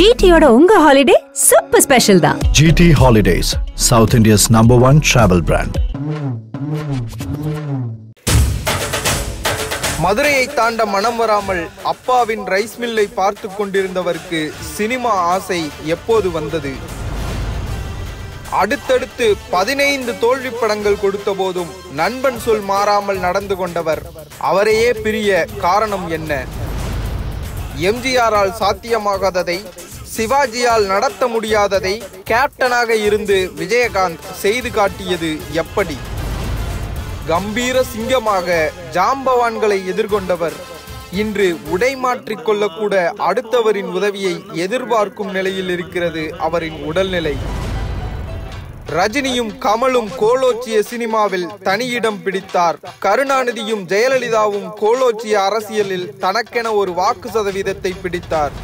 ஜிடியோட உங்க holiday super special தான் GT holidays south India's number one travel brand மதுரையை தாண்ட மனம் வராமல் அப்பாவின் ரைஸ் மில்லை பார்த்து கொண்டிருந்தவருக்கு சினிமா ஆசை எப்போது வந்தது அடுத்தடுத்து பதினைந்து தோல்வி படங்கள் கொடுத்த போதும் நண்பன் சொல் மாறாமல் நடந்து கொண்டவர் அவரையே பிரிய காரணம் என்ன எம்ஜிஆரால் சாத்தியமாகாததை சிவாஜியால் நடத்த முடியாததை கேப்டனாக இருந்து விஜயகாந்த் செய்து காட்டியது எப்படி கம்பீர சிங்கமாக ஜாம்பவான்களை எதிர்கொண்டவர் இன்று உடை மாற்றிக் கொள்ளக்கூட அடுத்தவரின் உதவியை எதிர்பார்க்கும் நிலையில் இருக்கிறது அவரின் உடல்நிலை ரஜினியும் கமலும் கோலோச்சிய சினிமாவில் தனியிடம் பிடித்தார் கருணாநிதியும் ஜெயலலிதாவும் கோலோச்சிய அரசியலில் தனக்கென ஒரு வாக்கு சதவீதத்தை பிடித்தார்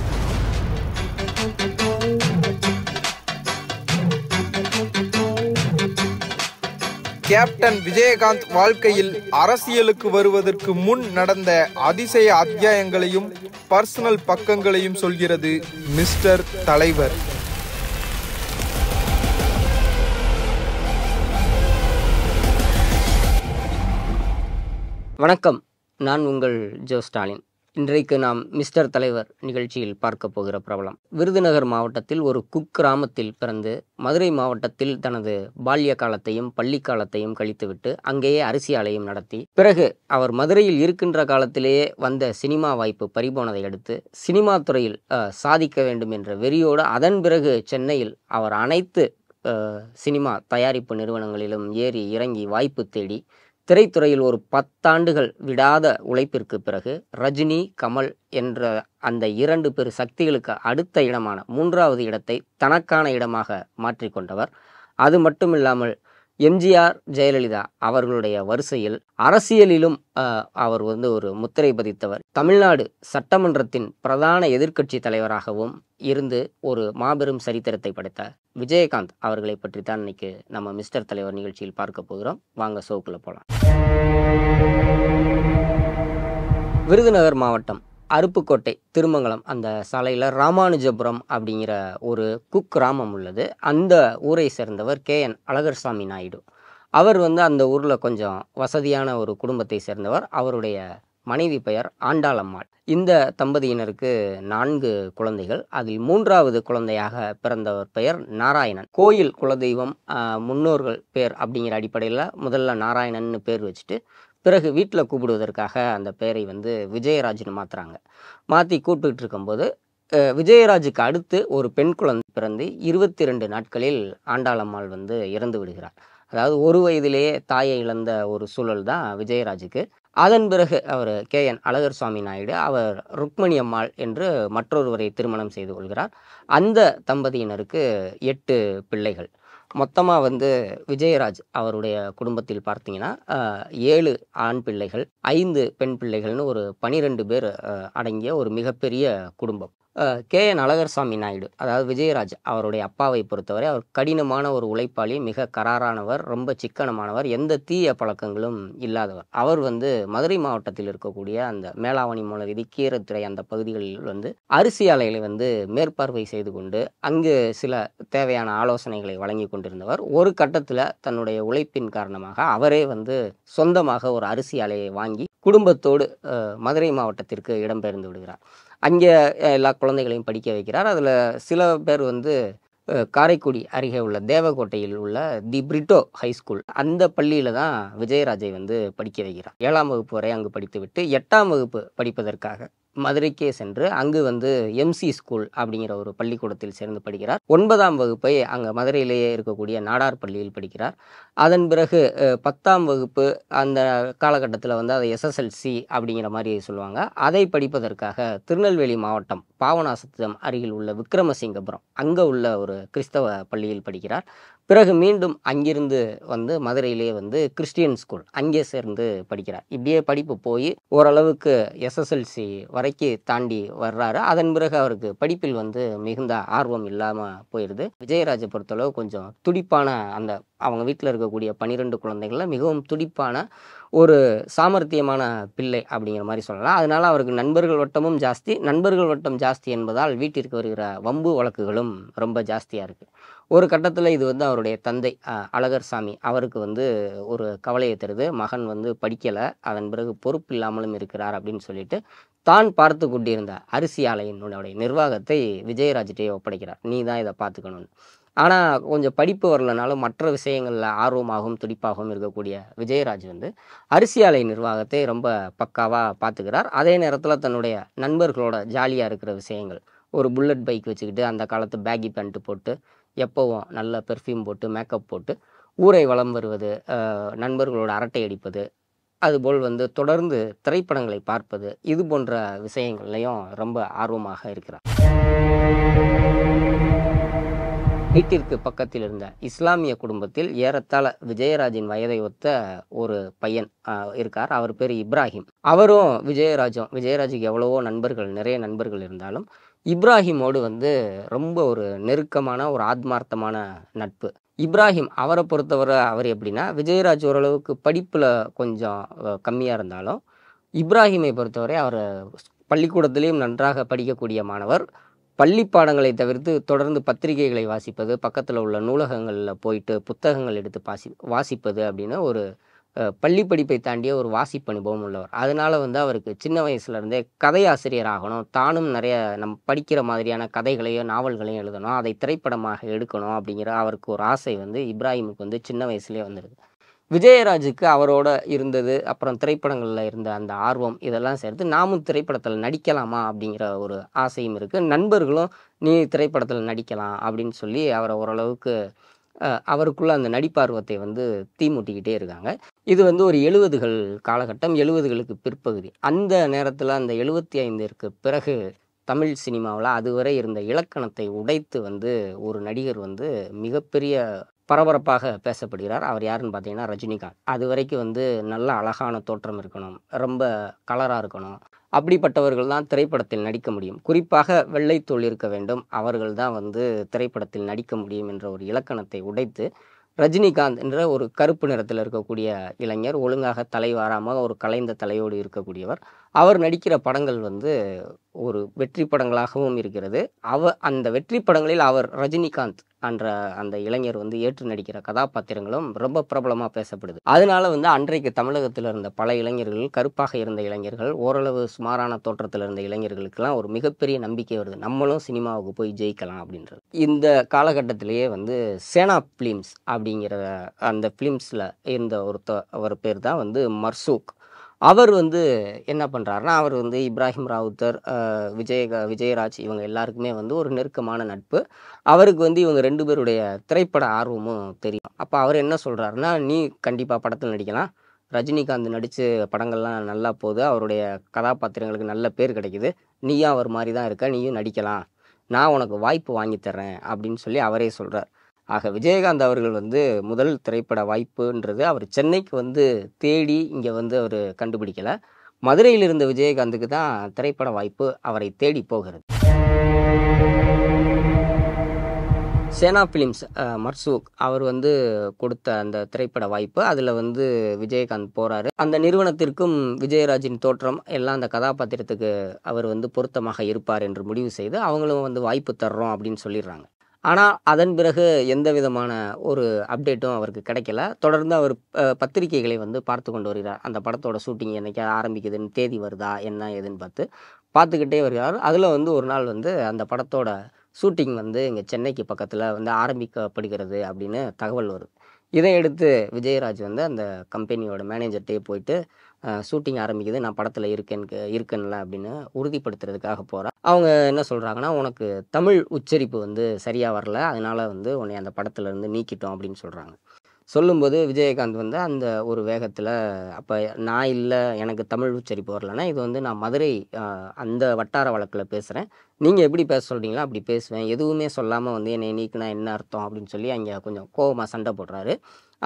கேப்டன் விஜயகாந்த் வாழ்க்கையில் அரசியலுக்கு வருவதற்கு முன் நடந்த அதிசய அத்தியாயங்களையும் பர்சனல் பக்கங்களையும் சொல்கிறது மிஸ்டர் தலைவர் வணக்கம் நான் உங்கள் ஜோ ஸ்டாலின் இன்றைக்கு நாம் மிஸ்டர் தலைவர் நிகழ்ச்சியில் பார்க்க போகிற பிரபலம் விருதுநகர் மாவட்டத்தில் ஒரு குக் கிராமத்தில் பிறந்து மதுரை மாவட்டத்தில் தனது பால்ய காலத்தையும் பள்ளி காலத்தையும் கழித்துவிட்டு அங்கேயே அரிசி நடத்தி பிறகு அவர் மதுரையில் இருக்கின்ற காலத்திலேயே வந்த சினிமா வாய்ப்பு பறிபோனதை அடுத்து சினிமா துறையில் சாதிக்க வேண்டும் என்ற வெறியோடு அதன் பிறகு சென்னையில் அவர் அனைத்து சினிமா தயாரிப்பு நிறுவனங்களிலும் ஏறி இறங்கி வாய்ப்பு தேடி திரைத்துறையில் ஒரு பத்தாண்டுகள் விடாத உழைப்பிற்கு பிறகு ரஜினி கமல் என்ற அந்த இரண்டு பெரு சக்திகளுக்கு அடுத்த இடமான மூன்றாவது இடத்தை தனக்கான இடமாக மாற்றிக்கொண்டவர் அது மட்டும் இல்லாமல் எம்ஜிஆர் ஜெயலலிதா அவர்களுடைய வரிசையில் அரசியலிலும் அவர் வந்து ஒரு முத்திரை பதித்தவர் தமிழ்நாடு சட்டமன்றத்தின் பிரதான எதிர்க்கட்சி தலைவராகவும் இருந்து ஒரு மாபெரும் சரித்திரத்தை படைத்தார் விஜயகாந்த் அவர்களை பற்றி தான் இன்னைக்கு நம்ம மிஸ்டர் தலைவர் நிகழ்ச்சியில் பார்க்க போகிறோம் வாங்க சோக்குள்ள போகலாம் விருதுநகர் மாவட்டம் அருப்புக்கோட்டை திருமங்கலம் அந்த சாலையில் ராமானுஜபுரம் அப்படிங்கிற ஒரு குக் கிராமம் உள்ளது அந்த ஊரை சேர்ந்தவர் கே என் அழகர்சாமி நாயுடு அவர் வந்து அந்த ஊரில் கொஞ்சம் வசதியான ஒரு குடும்பத்தை சேர்ந்தவர் அவருடைய மனைவி பெயர் ஆண்டாளம்மாள் இந்த தம்பதியினருக்கு நான்கு குழந்தைகள் அதில் மூன்றாவது குழந்தையாக பிறந்தவர் பெயர் நாராயணன் கோயில் குலதெய்வம் முன்னோர்கள் பேர் அப்படிங்கிற அடிப்படையில் முதல்ல நாராயணன்னு பேர் வச்சுட்டு பிறகு வீட்டில் கூப்பிடுவதற்காக அந்த பேரை வந்து விஜயராஜன் மாற்றுறாங்க மாற்றி கூப்பிட்டு இருக்கும்போது விஜயராஜுக்கு அடுத்து ஒரு பெண் குழந்தை பிறந்து இருபத்தி ரெண்டு நாட்களில் ஆண்டாளம்மாள் வந்து இறந்து விடுகிறார் அதாவது ஒரு வயதிலேயே தாயை இழந்த ஒரு சூழல் தான் விஜயராஜுக்கு அதன் பிறகு அவர் கே என் அழகர் சுவாமி நாயுடு அவர் ருக்மணி அம்மாள் என்று மற்றொருவரை திருமணம் செய்து கொள்கிறார் அந்த தம்பதியினருக்கு எட்டு பிள்ளைகள் மொத்தமாக வந்து விஜயராஜ் அவருடைய குடும்பத்தில் பார்த்தீங்கன்னா ஏழு ஆண் பிள்ளைகள் ஐந்து பெண் பிள்ளைகள்னு ஒரு பனிரெண்டு பேர் அடங்கிய ஒரு மிகப்பெரிய குடும்பம் கே என் அழகர்சாமி நாயுடு அதாவது விஜயராஜ் அவருடைய அப்பாவை பொறுத்தவரை அவர் கடினமான ஒரு உழைப்பாளி மிக கராரானவர் ரொம்ப சிக்கனமானவர் எந்த தீய பழக்கங்களும் இல்லாதவர் அவர் வந்து மதுரை மாவட்டத்தில் இருக்கக்கூடிய அந்த மேலாவணி மூலவிதி கீரத்துறை அந்த பகுதிகளில் வந்து அரிசி ஆலைகளை வந்து மேற்பார்வை செய்து கொண்டு அங்கு சில தேவையான ஆலோசனைகளை வழங்கி கொண்டிருந்தவர் ஒரு கட்டத்தில் தன்னுடைய உழைப்பின் காரணமாக அவரே வந்து சொந்தமாக ஒரு அரிசி ஆலையை வாங்கி குடும்பத்தோடு மதுரை மாவட்டத்திற்கு இடம்பெயர்ந்து விடுகிறார் அங்கே எல்லா குழந்தைகளையும் படிக்க வைக்கிறார் அதில் சில பேர் வந்து காரைக்குடி அருகே உள்ள தேவகோட்டையில் உள்ள தி பிரிட்டோ ஹைஸ்கூல் அந்த பள்ளியில் தான் விஜயராஜை வந்து படிக்க வைக்கிறார் ஏழாம் வகுப்பு வரை அங்கு படித்துவிட்டு எட்டாம் வகுப்பு படிப்பதற்காக மதுரைக்கே சென்று அங்கு வந்து எம்சி ஸ்கூல் அப்படிங்கிற ஒரு பள்ளிக்கூடத்தில் சேர்ந்து படிக்கிறார் ஒன்பதாம் வகுப்பை அங்கே மதுரையிலேயே இருக்கக்கூடிய நாடார் பள்ளியில் படிக்கிறார் அதன் பிறகு பத்தாம் வகுப்பு அந்த காலகட்டத்தில் வந்து அதை எஸ்எஸ்எல்சி அப்படிங்கிற மாதிரி சொல்லுவாங்க அதை படிப்பதற்காக திருநெல்வேலி மாவட்டம் பாவனாசத்தம் அருகில் உள்ள விக்ரமசிங்கபுரம் அங்கே உள்ள ஒரு கிறிஸ்தவ பள்ளியில் படிக்கிறார் பிறகு மீண்டும் அங்கிருந்து வந்து மதுரையிலே வந்து கிறிஸ்டியன் ஸ்கூல் அங்கே சேர்ந்து படிக்கிறார் இப்படியே படிப்பு போய் ஓரளவுக்கு எஸ்எஸ்எல்சி வர அறைக்கு தாண்டி வர்றாரு அதன் பிறகு அவருக்கு படிப்பில் வந்து மிகுந்த ஆர்வம் இல்லாமல் போயிடுது விஜயராஜை பொறுத்தளவு கொஞ்சம் துடிப்பான அந்த அவங்க வீட்டில் இருக்கக்கூடிய பன்னிரெண்டு குழந்தைகளில் மிகவும் துடிப்பான ஒரு சாமர்த்தியமான பிள்ளை அப்படிங்கிற மாதிரி சொல்லலாம் அதனால் அவருக்கு நண்பர்கள் வட்டமும் ஜாஸ்தி நண்பர்கள் வட்டம் ஜாஸ்தி என்பதால் வீட்டிற்கு வருகிற வம்பு வழக்குகளும் ரொம்ப ஜாஸ்தியாக இருக்குது ஒரு கட்டத்தில் இது வந்து அவருடைய தந்தை அழகர் சாமி அவருக்கு வந்து ஒரு கவலையை தருது மகன் வந்து படிக்கலை அதன் பிறகு பொறுப்பு இல்லாமலும் இருக்கிறார் அப்படின்னு சொல்லிட்டு தான் பார்த்து கொண்டிருந்த அரிசி ஆலையினுடைய நிர்வாகத்தை விஜயராஜ்டே ஒப்படைக்கிறார் நீ தான் இதை பார்த்துக்கணும்னு ஆனால் கொஞ்சம் படிப்பு வரலனாலும் மற்ற விஷயங்களில் ஆர்வமாகவும் துடிப்பாகவும் இருக்கக்கூடிய விஜயராஜ் வந்து அரிசி ஆலை நிர்வாகத்தை ரொம்ப பக்காவாக பார்த்துக்கிறார் அதே நேரத்தில் தன்னுடைய நண்பர்களோட ஜாலியாக இருக்கிற விஷயங்கள் ஒரு புல்லட் பைக் வச்சுக்கிட்டு அந்த காலத்து பேக்கி பேண்ட்டு போட்டு எப்போவும் நல்ல பெர்ஃப்யூம் போட்டு மேக்கப் போட்டு ஊரை வளம் வருவது நண்பர்களோட அரட்டை அடிப்பது அதுபோல் வந்து தொடர்ந்து திரைப்படங்களை பார்ப்பது இது போன்ற விஷயங்கள்லையும் ரொம்ப ஆர்வமாக இருக்கிறார் வீட்டிற்கு பக்கத்தில் இருந்த இஸ்லாமிய குடும்பத்தில் ஏறத்தாழ விஜயராஜின் வயதை ஒத்த ஒரு பையன் இருக்கார் அவர் பேர் இப்ராஹிம் அவரும் விஜயராஜும் விஜயராஜுக்கு எவ்வளவோ நண்பர்கள் நிறைய நண்பர்கள் இருந்தாலும் இப்ராஹிமோடு வந்து ரொம்ப ஒரு நெருக்கமான ஒரு ஆத்மார்த்தமான நட்பு இப்ராஹிம் அவரை பொறுத்தவரை அவர் எப்படின்னா விஜயராஜ் ஓரளவுக்கு படிப்பில் கொஞ்சம் கம்மியாக இருந்தாலும் இப்ராஹிமை பொறுத்தவரை அவர் பள்ளிக்கூடத்திலையும் நன்றாக படிக்கக்கூடிய மாணவர் பள்ளி பாடங்களை தவிர்த்து தொடர்ந்து பத்திரிகைகளை வாசிப்பது பக்கத்தில் உள்ள நூலகங்களில் போயிட்டு புத்தகங்கள் எடுத்து பாசி வாசிப்பது அப்படின்னு ஒரு பள்ளி படிப்பை தாண்டிய ஒரு வாசிப்பு அனுபவம் உள்ளவர் அதனால் வந்து அவருக்கு சின்ன வயசுலேருந்தே கதையாசிரியர் ஆகணும் தானும் நிறைய நம் படிக்கிற மாதிரியான கதைகளையோ நாவல்களையும் எழுதணும் அதை திரைப்படமாக எடுக்கணும் அப்படிங்கிற அவருக்கு ஒரு ஆசை வந்து இப்ராஹிமுக்கு வந்து சின்ன வயசுலேயே வந்துடுது விஜயராஜுக்கு அவரோட இருந்தது அப்புறம் திரைப்படங்களில் இருந்த அந்த ஆர்வம் இதெல்லாம் சேர்த்து நாமும் திரைப்படத்தில் நடிக்கலாமா அப்படிங்கிற ஒரு ஆசையும் இருக்குது நண்பர்களும் நீ திரைப்படத்தில் நடிக்கலாம் அப்படின்னு சொல்லி அவரை ஓரளவுக்கு அவருக்குள்ள அந்த நடிப்பார்வத்தை வந்து தீமூட்டிக்கிட்டே இருக்காங்க இது வந்து ஒரு எழுபதுகள் காலகட்டம் எழுபதுகளுக்கு பிற்பகுதி அந்த நேரத்தில் அந்த எழுபத்தி ஐந்திற்கு பிறகு தமிழ் சினிமாவில் அதுவரை இருந்த இலக்கணத்தை உடைத்து வந்து ஒரு நடிகர் வந்து மிகப்பெரிய பரபரப்பாக பேசப்படுகிறார் அவர் யாருன்னு பார்த்தீங்கன்னா ரஜினிகாந்த் அது வரைக்கும் வந்து நல்ல அழகான தோற்றம் இருக்கணும் ரொம்ப கலராக இருக்கணும் அப்படிப்பட்டவர்கள் தான் திரைப்படத்தில் நடிக்க முடியும் குறிப்பாக வெள்ளை தோல் இருக்க வேண்டும் அவர்கள் தான் வந்து திரைப்படத்தில் நடிக்க முடியும் என்ற ஒரு இலக்கணத்தை உடைத்து ரஜினிகாந்த் என்ற ஒரு கருப்பு நிறத்தில் இருக்கக்கூடிய இளைஞர் ஒழுங்காக வாராமல் ஒரு கலைந்த தலையோடு இருக்கக்கூடியவர் அவர் நடிக்கிற படங்கள் வந்து ஒரு வெற்றி படங்களாகவும் இருக்கிறது அவ அந்த வெற்றி படங்களில் அவர் ரஜினிகாந்த் என்ற அந்த இளைஞர் வந்து ஏற்று நடிக்கிற கதாபாத்திரங்களும் ரொம்ப பிரபலமாக பேசப்படுது அதனால வந்து அன்றைக்கு தமிழகத்தில் இருந்த பல இளைஞர்கள் கருப்பாக இருந்த இளைஞர்கள் ஓரளவு சுமாரான தோற்றத்தில் இருந்த இளைஞர்களுக்கெல்லாம் ஒரு மிகப்பெரிய நம்பிக்கை வருது நம்மளும் சினிமாவுக்கு போய் ஜெயிக்கலாம் அப்படின்றது இந்த காலகட்டத்திலேயே வந்து சேனா ஃபிலிம்ஸ் அப்படிங்கிற அந்த ஃபிலிம்ஸில் இருந்த ஒருத்த ஒரு பேர் தான் வந்து மர்சூக் அவர் வந்து என்ன பண்ணுறாருனா அவர் வந்து இப்ராஹிம் ராவுத்தர் விஜய விஜயராஜ் இவங்க எல்லாருக்குமே வந்து ஒரு நெருக்கமான நட்பு அவருக்கு வந்து இவங்க ரெண்டு பேருடைய திரைப்பட ஆர்வமும் தெரியும் அப்போ அவர் என்ன சொல்கிறாருன்னா நீ கண்டிப்பாக படத்தில் நடிக்கலாம் ரஜினிகாந்த் நடித்து படங்கள்லாம் நல்லா போகுது அவருடைய கதாபாத்திரங்களுக்கு நல்ல பேர் கிடைக்குது நீயும் அவர் மாதிரி தான் இருக்க நீயும் நடிக்கலாம் நான் உனக்கு வாய்ப்பு வாங்கி தர்றேன் அப்படின்னு சொல்லி அவரே சொல்கிறார் ஆக விஜயகாந்த் அவர்கள் வந்து முதல் திரைப்பட வாய்ப்புன்றது அவர் சென்னைக்கு வந்து தேடி இங்கே வந்து அவர் கண்டுபிடிக்கலை மதுரையில் இருந்த விஜயகாந்துக்கு தான் திரைப்பட வாய்ப்பு அவரை தேடி போகிறது சேனா ஃபிலிம்ஸ் மர்சூக் அவர் வந்து கொடுத்த அந்த திரைப்பட வாய்ப்பு அதில் வந்து விஜயகாந்த் போகிறாரு அந்த நிறுவனத்திற்கும் விஜயராஜின் தோற்றம் எல்லாம் அந்த கதாபாத்திரத்துக்கு அவர் வந்து பொருத்தமாக இருப்பார் என்று முடிவு செய்து அவங்களும் வந்து வாய்ப்பு தர்றோம் அப்படின்னு சொல்லிடுறாங்க ஆனால் அதன் பிறகு எந்த விதமான ஒரு அப்டேட்டும் அவருக்கு கிடைக்கல தொடர்ந்து அவர் பத்திரிகைகளை வந்து பார்த்து கொண்டு வருகிறார் அந்த படத்தோட ஷூட்டிங் என்றைக்கு ஆரம்பிக்குதுன்னு தேதி வருதா என்ன ஏதுன்னு பார்த்து பார்த்துக்கிட்டே வருகிறார் அதில் வந்து ஒரு நாள் வந்து அந்த படத்தோட ஷூட்டிங் வந்து இங்கே சென்னைக்கு பக்கத்தில் வந்து ஆரம்பிக்கப்படுகிறது அப்படின்னு தகவல் வருது இதை எடுத்து விஜயராஜ் வந்து அந்த கம்பெனியோட மேனேஜர்கிட்டே போயிட்டு ஷூட்டிங் ஆரம்பிக்குது நான் படத்தில் இருக்கேன் இருக்கேன்ல அப்படின்னு உறுதிப்படுத்துறதுக்காக போகிறேன் அவங்க என்ன சொல்கிறாங்கன்னா உனக்கு தமிழ் உச்சரிப்பு வந்து சரியாக வரல அதனால் வந்து உன்னை அந்த படத்துலேருந்து நீக்கிட்டோம் அப்படின்னு சொல்கிறாங்க சொல்லும்போது விஜயகாந்த் வந்து அந்த ஒரு வேகத்தில் அப்போ நான் இல்லை எனக்கு தமிழ் உச்சரிப்பு வரலன்னா இது வந்து நான் மதுரை அந்த வட்டார வழக்கில் பேசுகிறேன் நீங்கள் எப்படி பேச சொல்கிறீங்களோ அப்படி பேசுவேன் எதுவுமே சொல்லாமல் வந்து என்னை நீக்கினா என்ன அர்த்தம் அப்படின்னு சொல்லி அங்கே கொஞ்சம் கோபமாக சண்டை போடுறாரு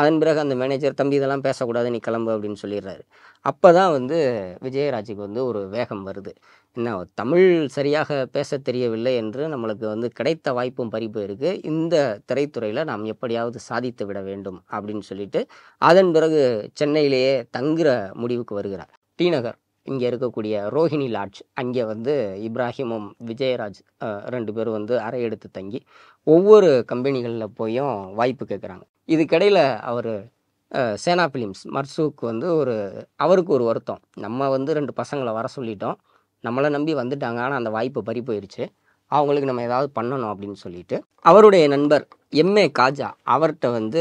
அதன் பிறகு அந்த மேனேஜர் தம்பி இதெல்லாம் பேசக்கூடாது நீ கிளம்பு அப்படின்னு சொல்லிடுறாரு அப்போ தான் வந்து விஜயராஜுக்கு வந்து ஒரு வேகம் வருது என்ன தமிழ் சரியாக பேச தெரியவில்லை என்று நம்மளுக்கு வந்து கிடைத்த வாய்ப்பும் பறிப்பு இருக்குது இந்த திரைத்துறையில் நாம் எப்படியாவது சாதித்து விட வேண்டும் அப்படின்னு சொல்லிட்டு அதன் பிறகு சென்னையிலேயே தங்குற முடிவுக்கு வருகிறார் டி நகர் இங்கே இருக்கக்கூடிய ரோஹிணி லாட்ஜ் அங்கே வந்து இப்ராஹிமும் விஜயராஜ் ரெண்டு பேரும் வந்து அறை எடுத்து தங்கி ஒவ்வொரு கம்பெனிகளில் போயும் வாய்ப்பு கேட்குறாங்க இதுக்கிடையில் அவர் சேனா ஃபிலிம்ஸ் மர்சூக்கு வந்து ஒரு அவருக்கு ஒரு வருத்தம் நம்ம வந்து ரெண்டு பசங்களை வர சொல்லிட்டோம் நம்மளை நம்பி வந்துட்டாங்க ஆனால் அந்த வாய்ப்பு பறி போயிடுச்சு அவங்களுக்கு நம்ம ஏதாவது பண்ணணும் அப்படின்னு சொல்லிட்டு அவருடைய நண்பர் எம்ஏ காஜா அவர்கிட்ட வந்து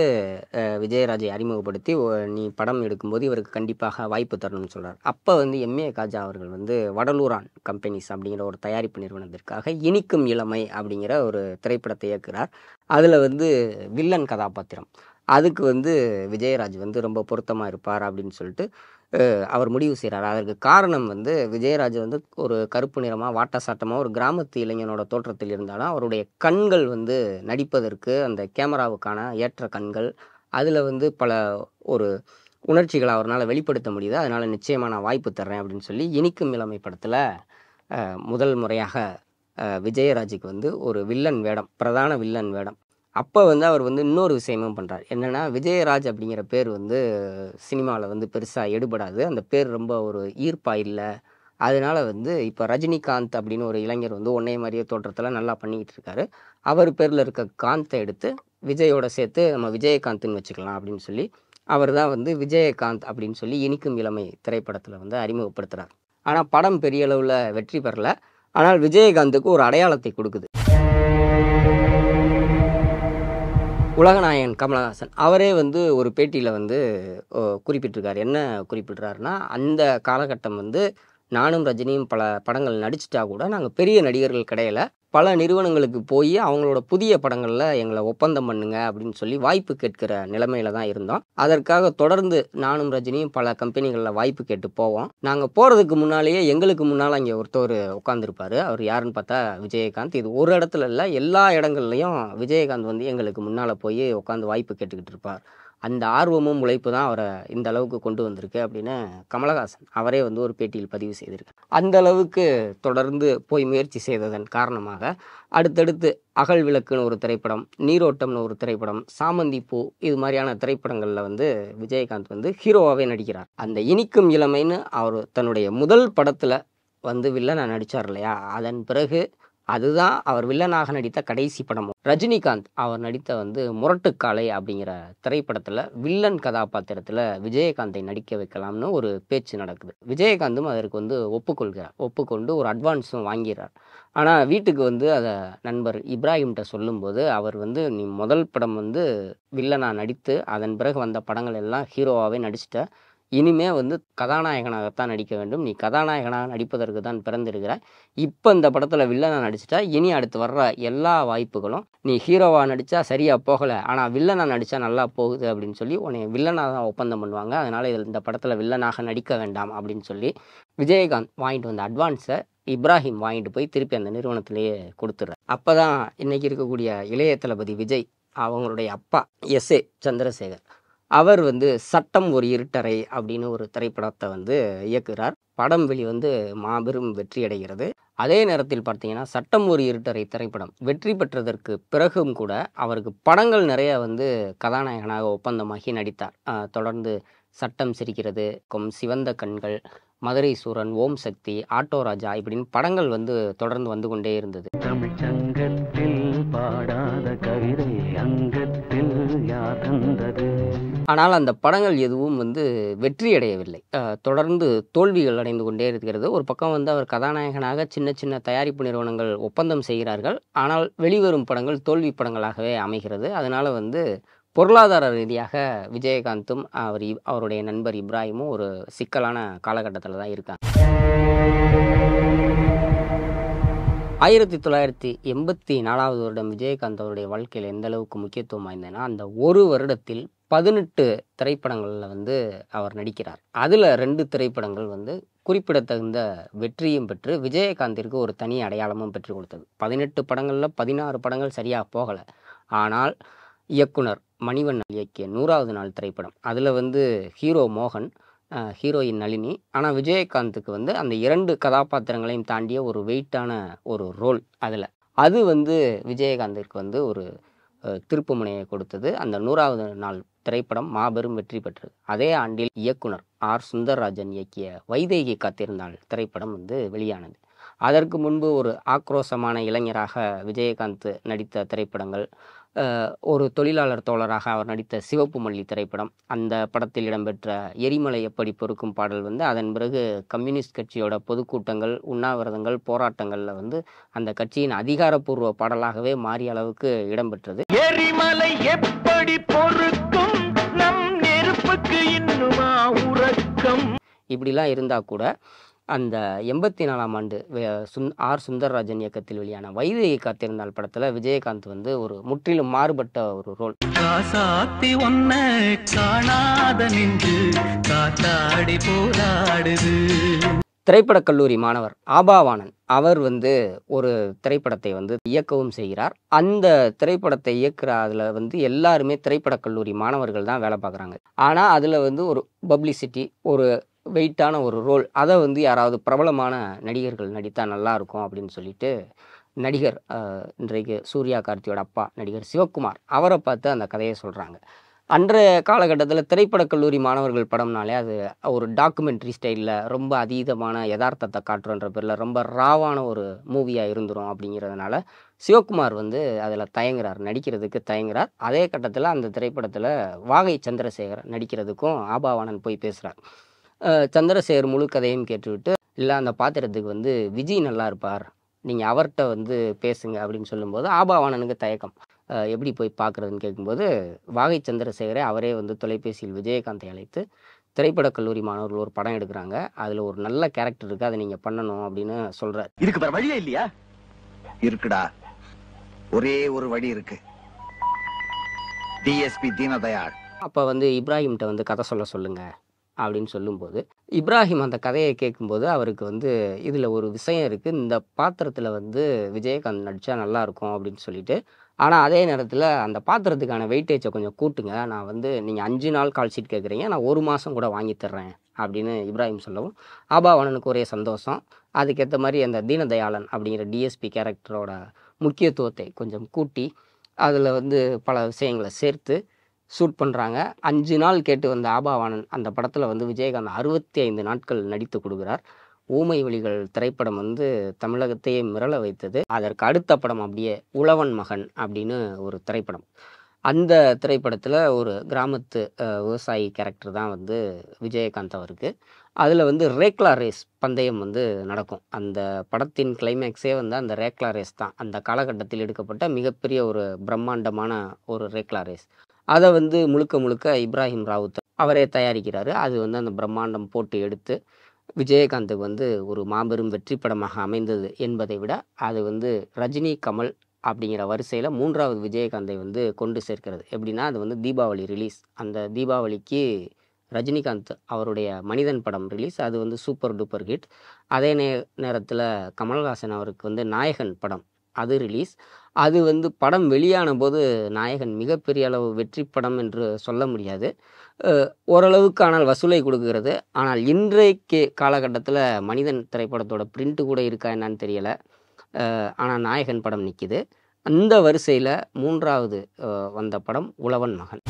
விஜயராஜை அறிமுகப்படுத்தி நீ படம் எடுக்கும்போது இவருக்கு கண்டிப்பாக வாய்ப்பு தரணும்னு சொல்கிறார் அப்போ வந்து எம்ஏ காஜா அவர்கள் வந்து வடலூரான் கம்பெனிஸ் அப்படிங்கிற ஒரு தயாரிப்பு நிறுவனத்திற்காக இனிக்கும் இளமை அப்படிங்கிற ஒரு திரைப்படத்தை இயக்குகிறார் அதில் வந்து வில்லன் கதாபாத்திரம் அதுக்கு வந்து விஜயராஜ் வந்து ரொம்ப பொருத்தமாக இருப்பார் அப்படின்னு சொல்லிட்டு அவர் முடிவு செய்கிறார் அதற்கு காரணம் வந்து விஜயராஜ் வந்து ஒரு கருப்பு நிறமாக வாட்ட சாட்டமாக ஒரு கிராமத்து இளைஞனோட தோற்றத்தில் இருந்தாலும் அவருடைய கண்கள் வந்து நடிப்பதற்கு அந்த கேமராவுக்கான ஏற்ற கண்கள் அதில் வந்து பல ஒரு உணர்ச்சிகளை அவரால் வெளிப்படுத்த முடியுது அதனால் நிச்சயமாக நான் வாய்ப்பு தர்றேன் அப்படின்னு சொல்லி இனிக்கும் இளமை படத்தில் முதல் முறையாக விஜயராஜுக்கு வந்து ஒரு வில்லன் வேடம் பிரதான வில்லன் வேடம் அப்போ வந்து அவர் வந்து இன்னொரு விஷயமும் பண்ணுறார் என்னென்னா விஜயராஜ் அப்படிங்கிற பேர் வந்து சினிமாவில் வந்து பெருசாக எடுபடாது அந்த பேர் ரொம்ப ஒரு ஈர்ப்பாக இல்லை அதனால் வந்து இப்போ ரஜினிகாந்த் அப்படின்னு ஒரு இளைஞர் வந்து ஒன்றே மாதிரியே தோற்றத்தில் நல்லா பண்ணிக்கிட்டு இருக்காரு அவர் பேரில் இருக்க காந்தை எடுத்து விஜயோட சேர்த்து நம்ம விஜயகாந்த்னு வச்சுக்கலாம் அப்படின்னு சொல்லி அவர் தான் வந்து விஜயகாந்த் அப்படின்னு சொல்லி இனிக்கும் இளமை திரைப்படத்தில் வந்து அறிமுகப்படுத்துகிறார் ஆனால் படம் பெரிய அளவில் வெற்றி பெறலை ஆனால் விஜயகாந்துக்கு ஒரு அடையாளத்தை கொடுக்குது உலகநாயகன் கமலஹாசன் அவரே வந்து ஒரு பேட்டியில் வந்து குறிப்பிட்டிருக்காரு என்ன குறிப்பிட்றாருன்னா அந்த காலகட்டம் வந்து நானும் ரஜினியும் பல படங்கள் நடிச்சிட்டா கூட நாங்கள் பெரிய நடிகர்கள் கிடையில பல நிறுவனங்களுக்கு போய் அவங்களோட புதிய படங்களில் எங்களை ஒப்பந்தம் பண்ணுங்க அப்படின்னு சொல்லி வாய்ப்பு கேட்கிற நிலைமையில தான் இருந்தோம் அதற்காக தொடர்ந்து நானும் ரஜினியும் பல கம்பெனிகளில் வாய்ப்பு கேட்டு போவோம் நாங்கள் போகிறதுக்கு முன்னாலேயே எங்களுக்கு முன்னால் அங்கே ஒருத்தர் உட்காந்துருப்பாரு அவர் யாருன்னு பார்த்தா விஜயகாந்த் இது ஒரு இடத்துல இல்லை எல்லா இடங்கள்லையும் விஜயகாந்த் வந்து எங்களுக்கு முன்னால் போய் உட்காந்து வாய்ப்பு கேட்டுக்கிட்டு இருப்பார் அந்த ஆர்வமும் உழைப்பு தான் அவரை இந்த அளவுக்கு கொண்டு வந்திருக்கு அப்படின்னு கமலஹாசன் அவரே வந்து ஒரு பேட்டியில் பதிவு செய்திருக்கார் அந்த அளவுக்கு தொடர்ந்து போய் முயற்சி செய்ததன் காரணமாக அடுத்தடுத்து அகல் விளக்குன்னு ஒரு திரைப்படம் நீரோட்டம்னு ஒரு திரைப்படம் சாமந்தி பூ இது மாதிரியான திரைப்படங்களில் வந்து விஜயகாந்த் வந்து ஹீரோவாகவே நடிக்கிறார் அந்த இனிக்கும் இளமைன்னு அவர் தன்னுடைய முதல் படத்தில் வந்து வில்லனை நடித்தார் இல்லையா அதன் பிறகு அதுதான் அவர் வில்லனாக நடித்த கடைசி படமும் ரஜினிகாந்த் அவர் நடித்த வந்து முரட்டுக்காலை அப்படிங்கிற திரைப்படத்தில் வில்லன் கதாபாத்திரத்தில் விஜயகாந்தை நடிக்க வைக்கலாம்னு ஒரு பேச்சு நடக்குது விஜயகாந்தும் அதற்கு வந்து ஒப்புக்கொள்கிறார் ஒப்புக்கொண்டு ஒரு அட்வான்ஸும் வாங்கிறார் ஆனால் வீட்டுக்கு வந்து அதை நண்பர் இப்ராஹிம்கிட்ட சொல்லும்போது அவர் வந்து நீ முதல் படம் வந்து வில்லனாக நடித்து அதன் பிறகு வந்த படங்கள் எல்லாம் ஹீரோவாகவே நடிச்சிட்ட இனிமே வந்து கதாநாயகனாகத்தான் நடிக்க வேண்டும் நீ கதாநாயகனாக நடிப்பதற்கு தான் பிறந்திருக்கிறாய் இப்போ இந்த படத்தில் வில்லனாக நடிச்சிட்டா இனி அடுத்து வர்ற எல்லா வாய்ப்புகளும் நீ ஹீரோவாக நடித்தா சரியாக போகலை ஆனால் வில்லனாக நடித்தா நல்லா போகுது அப்படின்னு சொல்லி உன்னை வில்லனாக தான் ஒப்பந்தம் பண்ணுவாங்க அதனால் இதில் இந்த படத்தில் வில்லனாக நடிக்க வேண்டாம் அப்படின்னு சொல்லி விஜயகாந்த் வாங்கிட்டு வந்த அட்வான்ஸை இப்ராஹிம் வாங்கிட்டு போய் திருப்பி அந்த நிறுவனத்திலேயே கொடுத்துட்றாரு அப்போ தான் இன்றைக்கி இருக்கக்கூடிய இளைய தளபதி விஜய் அவங்களுடைய அப்பா எஸ் ஏ சந்திரசேகர் அவர் வந்து சட்டம் ஒரு இருட்டறை அப்படின்னு ஒரு திரைப்படத்தை வந்து இயக்குகிறார் படம் வெளி வந்து மாபெரும் வெற்றி அடைகிறது அதே நேரத்தில் பார்த்தீங்கன்னா சட்டம் ஒரு இருட்டறை திரைப்படம் வெற்றி பெற்றதற்கு பிறகும் கூட அவருக்கு படங்கள் நிறைய வந்து கதாநாயகனாக ஒப்பந்தமாகி நடித்தார் தொடர்ந்து சட்டம் சிரிக்கிறது கொம் சிவந்த கண்கள் மதுரை சூரன் ஓம் சக்தி ஆட்டோ ராஜா இப்படின்னு படங்கள் வந்து தொடர்ந்து வந்து கொண்டே இருந்தது தமிழ் ஆனால் அந்த படங்கள் எதுவும் வந்து வெற்றி அடையவில்லை தொடர்ந்து தோல்விகள் அடைந்து கொண்டே இருக்கிறது ஒரு பக்கம் வந்து அவர் கதாநாயகனாக சின்ன சின்ன தயாரிப்பு நிறுவனங்கள் ஒப்பந்தம் செய்கிறார்கள் ஆனால் வெளிவரும் படங்கள் தோல்வி படங்களாகவே அமைகிறது அதனால் வந்து பொருளாதார ரீதியாக விஜயகாந்தும் அவர் அவருடைய நண்பர் இப்ராஹிமும் ஒரு சிக்கலான காலகட்டத்தில் தான் இருக்காங்க ஆயிரத்தி தொள்ளாயிரத்தி எண்பத்தி நாலாவது வருடம் விஜயகாந்த் அவருடைய வாழ்க்கையில் எந்த அளவுக்கு முக்கியத்துவம் வாய்ந்தேன்னா அந்த ஒரு வருடத்தில் பதினெட்டு திரைப்படங்களில் வந்து அவர் நடிக்கிறார் அதில் ரெண்டு திரைப்படங்கள் வந்து குறிப்பிடத்தகுந்த வெற்றியும் பெற்று விஜயகாந்திற்கு ஒரு தனி அடையாளமும் பெற்றுக் கொடுத்தது பதினெட்டு படங்களில் பதினாறு படங்கள் சரியாக போகலை ஆனால் இயக்குனர் மணிவண்ணன் இயக்கிய நூறாவது நாள் திரைப்படம் அதில் வந்து ஹீரோ மோகன் ஹீரோயின் நளினி ஆனால் விஜயகாந்துக்கு வந்து அந்த இரண்டு கதாபாத்திரங்களையும் தாண்டிய ஒரு வெயிட்டான ஒரு ரோல் அதில் அது வந்து விஜயகாந்திற்கு வந்து ஒரு திருப்பு முனையை கொடுத்தது அந்த நூறாவது நாள் திரைப்படம் மாபெரும் வெற்றி பெற்றது அதே ஆண்டில் இயக்குனர் ஆர் சுந்தரராஜன் இயக்கிய வைதேகி காத்திருந்தால் திரைப்படம் வந்து வெளியானது அதற்கு முன்பு ஒரு ஆக்ரோசமான இளைஞராக விஜயகாந்த் நடித்த திரைப்படங்கள் ஒரு தொழிலாளர் தோழராக அவர் நடித்த சிவப்பு மல்லி திரைப்படம் அந்த படத்தில் இடம்பெற்ற எரிமலை எப்படி பொறுக்கும் பாடல் வந்து அதன் பிறகு கம்யூனிஸ்ட் கட்சியோட பொதுக்கூட்டங்கள் உண்ணாவிரதங்கள் போராட்டங்களில் வந்து அந்த கட்சியின் அதிகாரப்பூர்வ பாடலாகவே மாறிய அளவுக்கு இடம்பெற்றது எரிமலை எப்படி பொறுக்கும் உனக்கு இன்னுமா உறக்கம் இப்படிலாம் இருந்தால் கூட அந்த எண்பத்தி நாலாம் ஆண்டு சுந் ஆர் சுந்தரராஜன் இயக்கத்தில் வெளியான வைதிகை காத்திருந்தால் படத்தில் விஜயகாந்த் வந்து ஒரு முற்றிலும் மாறுபட்ட ஒரு ரோல் காசாத்தி ஒன்ன காணாத நின்று காத்தாடி போராடுது திரைப்படக் கல்லூரி மாணவர் ஆபாவானன் அவர் வந்து ஒரு திரைப்படத்தை வந்து இயக்கவும் செய்கிறார் அந்த திரைப்படத்தை இயக்குற அதில் வந்து எல்லாருமே திரைப்படக் கல்லூரி மாணவர்கள் தான் வேலை பார்க்குறாங்க ஆனால் அதில் வந்து ஒரு பப்ளிசிட்டி ஒரு வெயிட்டான ஒரு ரோல் அதை வந்து யாராவது பிரபலமான நடிகர்கள் நடித்தால் நல்லாயிருக்கும் அப்படின்னு சொல்லிட்டு நடிகர் இன்றைக்கு சூர்யா கார்த்தியோட அப்பா நடிகர் சிவக்குமார் அவரை பார்த்து அந்த கதையை சொல்கிறாங்க அன்றைய காலகட்டத்தில் திரைப்படக் கல்லூரி மாணவர்கள் படம்னாலே அது ஒரு டாக்குமெண்ட்ரி ஸ்டைலில் ரொம்ப அதீதமான யதார்த்தத்தை காட்டுறன்ற பேரில் ரொம்ப ராவான ஒரு மூவியாக இருந்துடும் அப்படிங்கிறதுனால சிவகுமார் வந்து அதில் தயங்குறார் நடிக்கிறதுக்கு தயங்குறார் அதே கட்டத்தில் அந்த திரைப்படத்தில் வாகை சந்திரசேகர் நடிக்கிறதுக்கும் ஆபாவானன் போய் பேசுகிறார் சந்திரசேகர் முழு கதையும் கேட்டுவிட்டு இல்லை அந்த பாத்திரத்துக்கு வந்து விஜய் நல்லா இருப்பார் நீங்கள் அவர்கிட்ட வந்து பேசுங்க அப்படின்னு சொல்லும்போது ஆபாவானனுக்கு தயக்கம் எப்படி போய் பார்க்குறதுன்னு கேட்கும்போது வாகை சந்திரசேகரை அவரே வந்து தொலைபேசியில் விஜயகாந்தை அழைத்து திரைப்படக் கல்லூரி மாணவர்கள் ஒரு படம் எடுக்கிறாங்க அதில் ஒரு நல்ல கேரக்டர் இருக்குது அதை நீங்கள் பண்ணணும் அப்படின்னு சொல்கிறார் இதுக்கு வேறு வழியே இல்லையா இருக்குடா ஒரே ஒரு வழி இருக்கு டிஎஸ்பி தீனதயாள் அப்போ வந்து இப்ராஹிம்கிட்ட வந்து கதை சொல்ல சொல்லுங்கள் அப்படின்னு சொல்லும்போது இப்ராஹிம் அந்த கதையை கேட்கும்போது அவருக்கு வந்து இதில் ஒரு விஷயம் இருக்குது இந்த பாத்திரத்தில் வந்து விஜயகாந்த் நடித்தா நல்லாயிருக்கும் அப்படின்னு சொல்லிட்டு ஆனால் அதே நேரத்தில் அந்த பாத்திரத்துக்கான வெயிட்டேஜை கொஞ்சம் கூட்டுங்க நான் வந்து நீங்கள் அஞ்சு நாள் கால் ஷீட் கேட்குறீங்க நான் ஒரு மாதம் கூட வாங்கி தர்றேன் அப்படின்னு இப்ராஹிம் சொல்லவும் ஆபாவணனுக்கு ஒரே சந்தோஷம் அதுக்கேற்ற மாதிரி அந்த தீனதயாளன் அப்படிங்கிற டிஎஸ்பி கேரக்டரோட முக்கியத்துவத்தை கொஞ்சம் கூட்டி அதில் வந்து பல விஷயங்களை சேர்த்து ஷூட் பண்ணுறாங்க அஞ்சு நாள் கேட்டு வந்த ஆபாவானன் அந்த படத்தில் வந்து விஜயகாந்த் அறுபத்தி ஐந்து நாட்கள் நடித்து கொடுக்குறார் ஊமை ஒளிகள் திரைப்படம் வந்து தமிழகத்தையே மிரள வைத்தது அதற்கு அடுத்த படம் அப்படியே உழவன் மகன் அப்படின்னு ஒரு திரைப்படம் அந்த திரைப்படத்தில் ஒரு கிராமத்து விவசாயி கேரக்டர் தான் வந்து விஜயகாந்த் அவருக்கு அதில் வந்து ரேக்லா ரேஸ் பந்தயம் வந்து நடக்கும் அந்த படத்தின் கிளைமேக்ஸே வந்து அந்த ரேக்லா ரேஸ் தான் அந்த காலகட்டத்தில் எடுக்கப்பட்ட மிகப்பெரிய ஒரு பிரம்மாண்டமான ஒரு ரேக்லா ரேஸ் அதை வந்து முழுக்க முழுக்க இப்ராஹிம் ராவுத் அவரே தயாரிக்கிறாரு அது வந்து அந்த பிரம்மாண்டம் போட்டு எடுத்து விஜயகாந்துக்கு வந்து ஒரு மாபெரும் வெற்றி படமாக அமைந்தது என்பதை விட அது வந்து ரஜினி கமல் அப்படிங்கிற வரிசையில் மூன்றாவது விஜயகாந்தை வந்து கொண்டு சேர்க்கிறது எப்படின்னா அது வந்து தீபாவளி ரிலீஸ் அந்த தீபாவளிக்கு ரஜினிகாந்த் அவருடைய மனிதன் படம் ரிலீஸ் அது வந்து சூப்பர் டூப்பர் ஹிட் அதே நே நேரத்தில் கமல்ஹாசன் அவருக்கு வந்து நாயகன் படம் அது ரிலீஸ் அது வந்து படம் வெளியான போது நாயகன் மிகப்பெரிய அளவு வெற்றி படம் என்று சொல்ல முடியாது ஓரளவுக்கு ஆனால் வசூலை கொடுக்கிறது ஆனால் இன்றைக்கு காலகட்டத்தில் மனிதன் திரைப்படத்தோட பிரிண்ட்டு கூட இருக்கா என்னன்னு தெரியலை ஆனால் நாயகன் படம் நிற்கிது அந்த வரிசையில் மூன்றாவது வந்த படம் உழவன் மகன்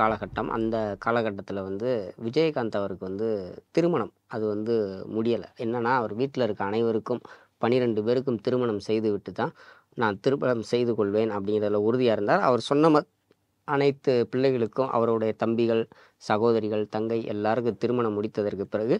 காலகட்டம் அந்த காலகட்டத்தில் வந்து விஜயகாந்த் அவருக்கு வந்து திருமணம் அது வந்து முடியலை என்னென்னா அவர் வீட்டில் இருக்க அனைவருக்கும் பன்னிரெண்டு பேருக்கும் திருமணம் செய்து விட்டு தான் நான் திருமணம் செய்து கொள்வேன் அப்படிங்கிறதுல உறுதியாக இருந்தார் அவர் சொன்ன அனைத்து பிள்ளைகளுக்கும் அவருடைய தம்பிகள் சகோதரிகள் தங்கை எல்லாருக்கும் திருமணம் முடித்ததற்கு பிறகு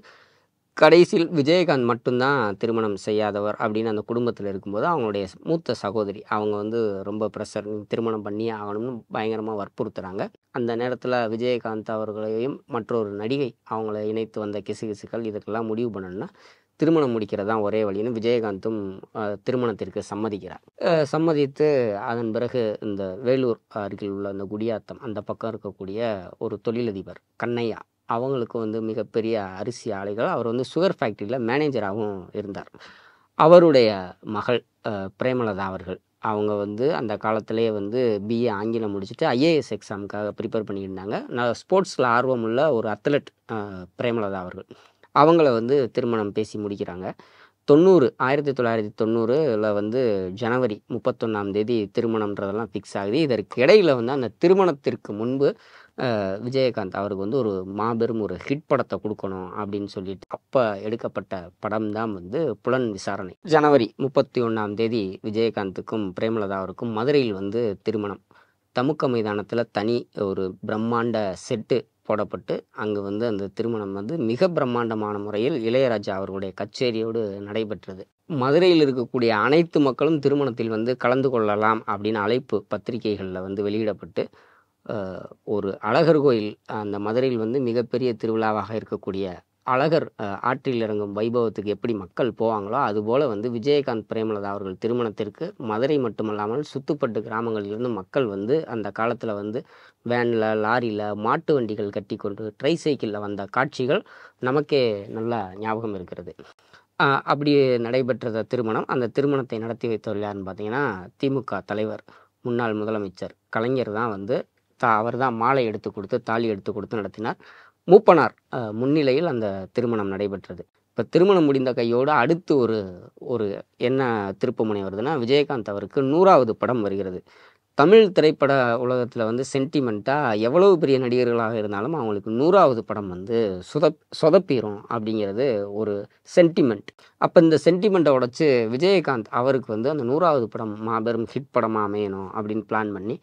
கடைசியில் விஜயகாந்த் மட்டும்தான் திருமணம் செய்யாதவர் அப்படின்னு அந்த குடும்பத்தில் இருக்கும்போது அவங்களுடைய மூத்த சகோதரி அவங்க வந்து ரொம்ப ப்ரெஷர் திருமணம் பண்ணி ஆகணும்னு பயங்கரமாக வற்புறுத்துகிறாங்க அந்த நேரத்தில் விஜயகாந்த் அவர்களையும் மற்றொரு நடிகை அவங்கள இணைத்து வந்த கிசுகிசுக்கள் இதுக்கெல்லாம் முடிவு பண்ணணும்னா திருமணம் முடிக்கிறது தான் ஒரே வழின்னு விஜயகாந்தும் திருமணத்திற்கு சம்மதிக்கிறார் சம்மதித்து அதன் பிறகு இந்த வேலூர் அருகில் உள்ள அந்த குடியாத்தம் அந்த பக்கம் இருக்கக்கூடிய ஒரு தொழிலதிபர் கண்ணையா அவங்களுக்கு வந்து மிகப்பெரிய அரிசி ஆலைகள் அவர் வந்து சுகர் ஃபேக்ட்ரியில் மேனேஜராகவும் இருந்தார் அவருடைய மகள் பிரேமலதா அவர்கள் அவங்க வந்து அந்த காலத்திலே வந்து பிஏ ஆங்கிலம் முடிச்சுட்டு ஐஏஎஸ் எக்ஸாமுக்காக ப்ரிப்பேர் பண்ணியிருந்தாங்க நான் ஸ்போர்ட்ஸில் ஆர்வமுள்ள ஒரு அத்லட் பிரேமலதா அவர்கள் அவங்கள வந்து திருமணம் பேசி முடிக்கிறாங்க தொண்ணூறு ஆயிரத்தி தொள்ளாயிரத்தி தொண்ணூறில் வந்து ஜனவரி முப்பத்தொன்னாம் தேதி திருமணம்ன்றதெல்லாம் ஃபிக்ஸ் ஆகுது இதற்கு இடையில் வந்து அந்த திருமணத்திற்கு முன்பு விஜயகாந்த் அவருக்கு வந்து ஒரு மாபெரும் ஒரு ஹிட் படத்தை கொடுக்கணும் அப்படின்னு சொல்லிட்டு அப்போ எடுக்கப்பட்ட படம் தான் வந்து புலன் விசாரணை ஜனவரி முப்பத்தி ஒன்றாம் தேதி விஜயகாந்துக்கும் பிரேமலதா அவருக்கும் மதுரையில் வந்து திருமணம் தமுக்க மைதானத்தில் தனி ஒரு பிரம்மாண்ட செட்டு போடப்பட்டு அங்கே வந்து அந்த திருமணம் வந்து மிக பிரம்மாண்டமான முறையில் இளையராஜா அவர்களுடைய கச்சேரியோடு நடைபெற்றது மதுரையில் இருக்கக்கூடிய அனைத்து மக்களும் திருமணத்தில் வந்து கலந்து கொள்ளலாம் அப்படின்னு அழைப்பு பத்திரிகைகளில் வந்து வெளியிடப்பட்டு ஒரு அழகர் கோயில் அந்த மதுரையில் வந்து மிகப்பெரிய திருவிழாவாக இருக்கக்கூடிய அழகர் ஆற்றில் இறங்கும் வைபவத்துக்கு எப்படி மக்கள் போவாங்களோ அதுபோல் வந்து விஜயகாந்த் பிரேமலதா அவர்கள் திருமணத்திற்கு மதுரை மட்டுமல்லாமல் சுத்துப்பட்டு கிராமங்களிலிருந்து மக்கள் வந்து அந்த காலத்தில் வந்து வேனில் லாரியில் மாட்டு வண்டிகள் கட்டி கொண்டு ட்ரை சைக்கிளில் வந்த காட்சிகள் நமக்கே நல்லா ஞாபகம் இருக்கிறது அப்படி நடைபெற்ற திருமணம் அந்த திருமணத்தை நடத்தி வைத்தவர் யாருன்னு பார்த்தீங்கன்னா திமுக தலைவர் முன்னாள் முதலமைச்சர் கலைஞர் தான் வந்து தா அவர் தான் மாலை எடுத்து கொடுத்து தாலி எடுத்து கொடுத்து நடத்தினார் மூப்பனார் முன்னிலையில் அந்த திருமணம் நடைபெற்றது இப்போ திருமணம் முடிந்த கையோடு அடுத்து ஒரு ஒரு என்ன திருப்புமுனை வருதுன்னா விஜயகாந்த் அவருக்கு நூறாவது படம் வருகிறது தமிழ் திரைப்பட உலகத்தில் வந்து சென்டிமெண்ட்டாக எவ்வளவு பெரிய நடிகர்களாக இருந்தாலும் அவங்களுக்கு நூறாவது படம் வந்து சொதப் சொதப்பிடும் அப்படிங்கிறது ஒரு சென்டிமெண்ட் அப்போ இந்த சென்டிமெண்ட்டை உடச்சி விஜயகாந்த் அவருக்கு வந்து அந்த நூறாவது படம் மாபெரும் ஹிட் படமாக அமையணும் அப்படின்னு பிளான் பண்ணி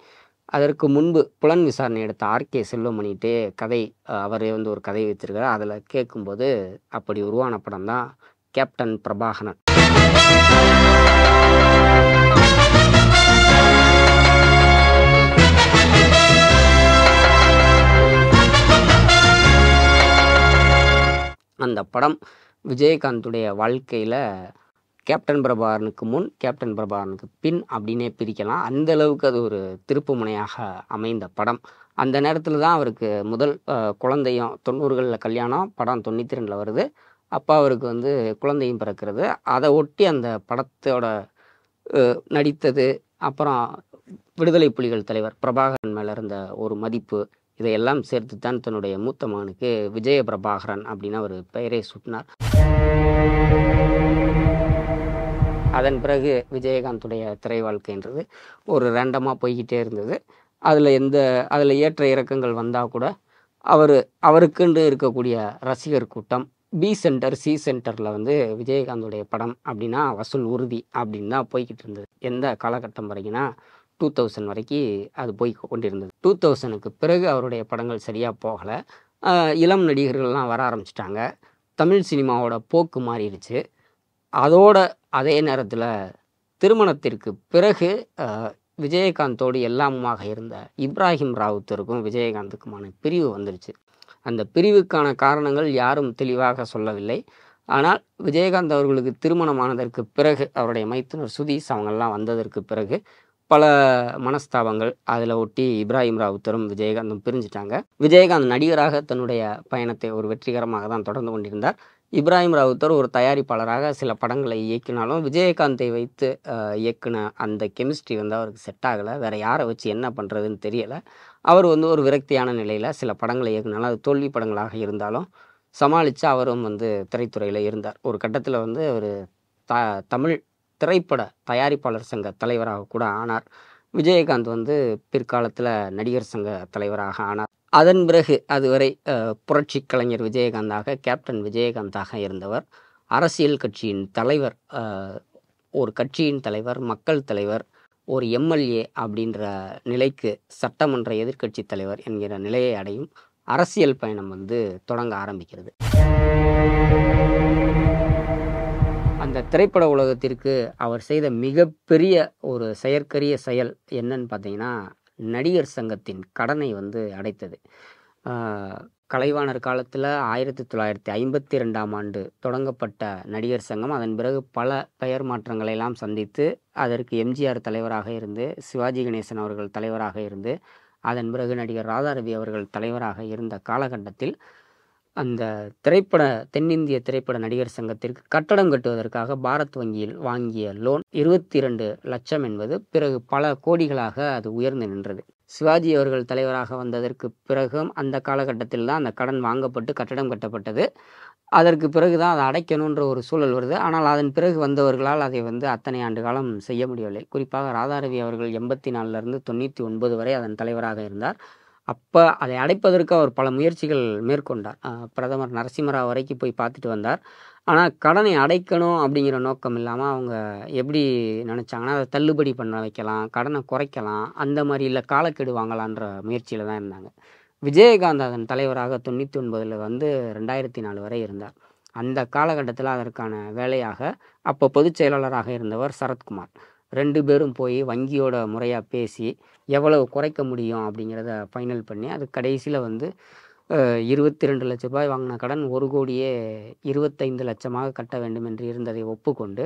அதற்கு முன்பு புலன் விசாரணை எடுத்த ஆர்கே செல்வமணிகிட்டே கதை அவரே வந்து ஒரு கதை வைத்திருக்கிறார் அதில் கேட்கும்போது அப்படி உருவான படம் தான் கேப்டன் பிரபாகரன் அந்த படம் விஜயகாந்துடைய வாழ்க்கையில் கேப்டன் பிரபாகரனுக்கு முன் கேப்டன் பிரபாகரனுக்கு பின் அப்படின்னே பிரிக்கலாம் அந்த அளவுக்கு அது ஒரு திருப்பு முனையாக அமைந்த படம் அந்த நேரத்தில் தான் அவருக்கு முதல் குழந்தையும் தொண்ணூறுகளில் கல்யாணம் படம் தொண்ணூற்றி ரெண்டில் வருது அப்பா அவருக்கு வந்து குழந்தையும் பிறக்கிறது அதை ஒட்டி அந்த படத்தோட நடித்தது அப்புறம் விடுதலை புலிகள் தலைவர் பிரபாகரன் மேலே இருந்த ஒரு மதிப்பு இதையெல்லாம் சேர்த்து தான் தன்னுடைய மூத்த மகனுக்கு விஜய பிரபாகரன் அப்படின்னு அவர் பெயரை சுட்டினார் அதன் பிறகு விஜயகாந்துடைய திரை வாழ்க்கைன்றது ஒரு ரேண்டமாக போய்கிட்டே இருந்தது அதில் எந்த அதில் ஏற்ற இறக்கங்கள் வந்தால் கூட அவர் அவருக்குண்டு இருக்கக்கூடிய ரசிகர் கூட்டம் பி சென்டர் சி சென்டரில் வந்து விஜயகாந்துடைய படம் அப்படின்னா வசூல் உறுதி அப்படின்னு தான் போய்கிட்டு இருந்தது எந்த காலகட்டம் வரைக்கும்னா டூ தௌசண்ட் வரைக்கும் அது போய் கொண்டிருந்தது டூ தௌசண்ட்க்கு பிறகு அவருடைய படங்கள் சரியாக போகலை இளம் நடிகர்கள்லாம் வர ஆரம்பிச்சிட்டாங்க தமிழ் சினிமாவோட போக்கு மாறிடுச்சு அதோட அதே நேரத்தில் திருமணத்திற்கு பிறகு விஜயகாந்தோடு எல்லாமுமாக இருந்த இப்ராஹிம் ராவுத்தருக்கும் விஜயகாந்துக்குமான பிரிவு வந்துருச்சு அந்த பிரிவுக்கான காரணங்கள் யாரும் தெளிவாக சொல்லவில்லை ஆனால் விஜயகாந்த் அவர்களுக்கு திருமணமானதற்கு பிறகு அவருடைய மைத்துனர் சுதீஷ் அவங்கெல்லாம் வந்ததற்கு பிறகு பல மனஸ்தாபங்கள் அதில் ஒட்டி இப்ராஹிம் ராவுத்தரும் விஜயகாந்தும் பிரிஞ்சிட்டாங்க விஜயகாந்த் நடிகராக தன்னுடைய பயணத்தை ஒரு வெற்றிகரமாக தான் தொடர்ந்து கொண்டிருந்தார் இப்ராஹிம் ராவுத்தர் ஒரு தயாரிப்பாளராக சில படங்களை இயக்கினாலும் விஜயகாந்தை வைத்து இயக்குன அந்த கெமிஸ்ட்ரி வந்து அவருக்கு செட் ஆகலை வேறு யாரை வச்சு என்ன பண்ணுறதுன்னு தெரியலை அவர் வந்து ஒரு விரக்தியான நிலையில் சில படங்களை இயக்குனாலும் அது தோல்வி படங்களாக இருந்தாலும் சமாளித்து அவரும் வந்து திரைத்துறையில் இருந்தார் ஒரு கட்டத்தில் வந்து அவர் த தமிழ் திரைப்பட தயாரிப்பாளர் சங்க தலைவராக கூட ஆனார் விஜயகாந்த் வந்து பிற்காலத்தில் நடிகர் சங்க தலைவராக ஆனார் அதன் பிறகு அதுவரை புரட்சி கலைஞர் விஜயகாந்தாக கேப்டன் விஜயகாந்தாக இருந்தவர் அரசியல் கட்சியின் தலைவர் ஒரு கட்சியின் தலைவர் மக்கள் தலைவர் ஒரு எம்எல்ஏ அப்படின்ற நிலைக்கு சட்டமன்ற எதிர்க்கட்சி தலைவர் என்கிற நிலையை அடையும் அரசியல் பயணம் வந்து தொடங்க ஆரம்பிக்கிறது அந்த திரைப்பட உலகத்திற்கு அவர் செய்த மிகப்பெரிய ஒரு செயற்கரிய செயல் என்னன்னு பார்த்தீங்கன்னா நடிகர் சங்கத்தின் கடனை வந்து அடைத்தது கலைவாணர் காலத்தில் ஆயிரத்தி தொள்ளாயிரத்தி ஐம்பத்தி ரெண்டாம் ஆண்டு தொடங்கப்பட்ட நடிகர் சங்கம் அதன் பிறகு பல பெயர் மாற்றங்களை எல்லாம் சந்தித்து அதற்கு எம்ஜிஆர் தலைவராக இருந்து சிவாஜி கணேசன் அவர்கள் தலைவராக இருந்து அதன் பிறகு நடிகர் ராதாரவி அவர்கள் தலைவராக இருந்த காலகட்டத்தில் அந்த திரைப்பட தென்னிந்திய திரைப்பட நடிகர் சங்கத்திற்கு கட்டடம் கட்டுவதற்காக பாரத் வங்கியில் வாங்கிய லோன் இருபத்தி இரண்டு லட்சம் என்பது பிறகு பல கோடிகளாக அது உயர்ந்து நின்றது சிவாஜி அவர்கள் தலைவராக வந்ததற்கு பிறகும் அந்த காலகட்டத்தில் தான் அந்த கடன் வாங்கப்பட்டு கட்டடம் கட்டப்பட்டது அதற்கு பிறகு தான் அதை அடைக்கணுன்ற ஒரு சூழல் வருது ஆனால் அதன் பிறகு வந்தவர்களால் அதை வந்து அத்தனை ஆண்டு காலம் செய்ய முடியவில்லை குறிப்பாக ராதாரவி அவர்கள் எண்பத்தி நாலுலேருந்து தொண்ணூற்றி ஒன்பது வரை அதன் தலைவராக இருந்தார் அப்போ அதை அடைப்பதற்கு அவர் பல முயற்சிகள் மேற்கொண்டார் பிரதமர் நரசிம்மராவ் வரைக்கும் போய் பார்த்துட்டு வந்தார் ஆனால் கடனை அடைக்கணும் அப்படிங்கிற நோக்கம் இல்லாமல் அவங்க எப்படி நினச்சாங்கன்னா அதை தள்ளுபடி பண்ண வைக்கலாம் கடனை குறைக்கலாம் அந்த மாதிரி இல்லை காலக்கெடு வாங்கலான்ற முயற்சியில் தான் இருந்தாங்க விஜயகாந்த் அதன் தலைவராக தொண்ணூற்றி ஒன்பதில் வந்து ரெண்டாயிரத்தி நாலு வரை இருந்தார் அந்த காலகட்டத்தில் அதற்கான வேலையாக அப்போ பொதுச் செயலாளராக இருந்தவர் சரத்குமார் ரெண்டு பேரும் போய் வங்கியோட முறையாக பேசி எவ்வளவு குறைக்க முடியும் அப்படிங்கிறத ஃபைனல் பண்ணி அது கடைசியில் வந்து இருபத்தி ரெண்டு லட்ச ரூபாய் வாங்கின கடன் ஒரு கோடியே இருபத்தைந்து லட்சமாக கட்ட வேண்டும் என்று இருந்ததை ஒப்புக்கொண்டு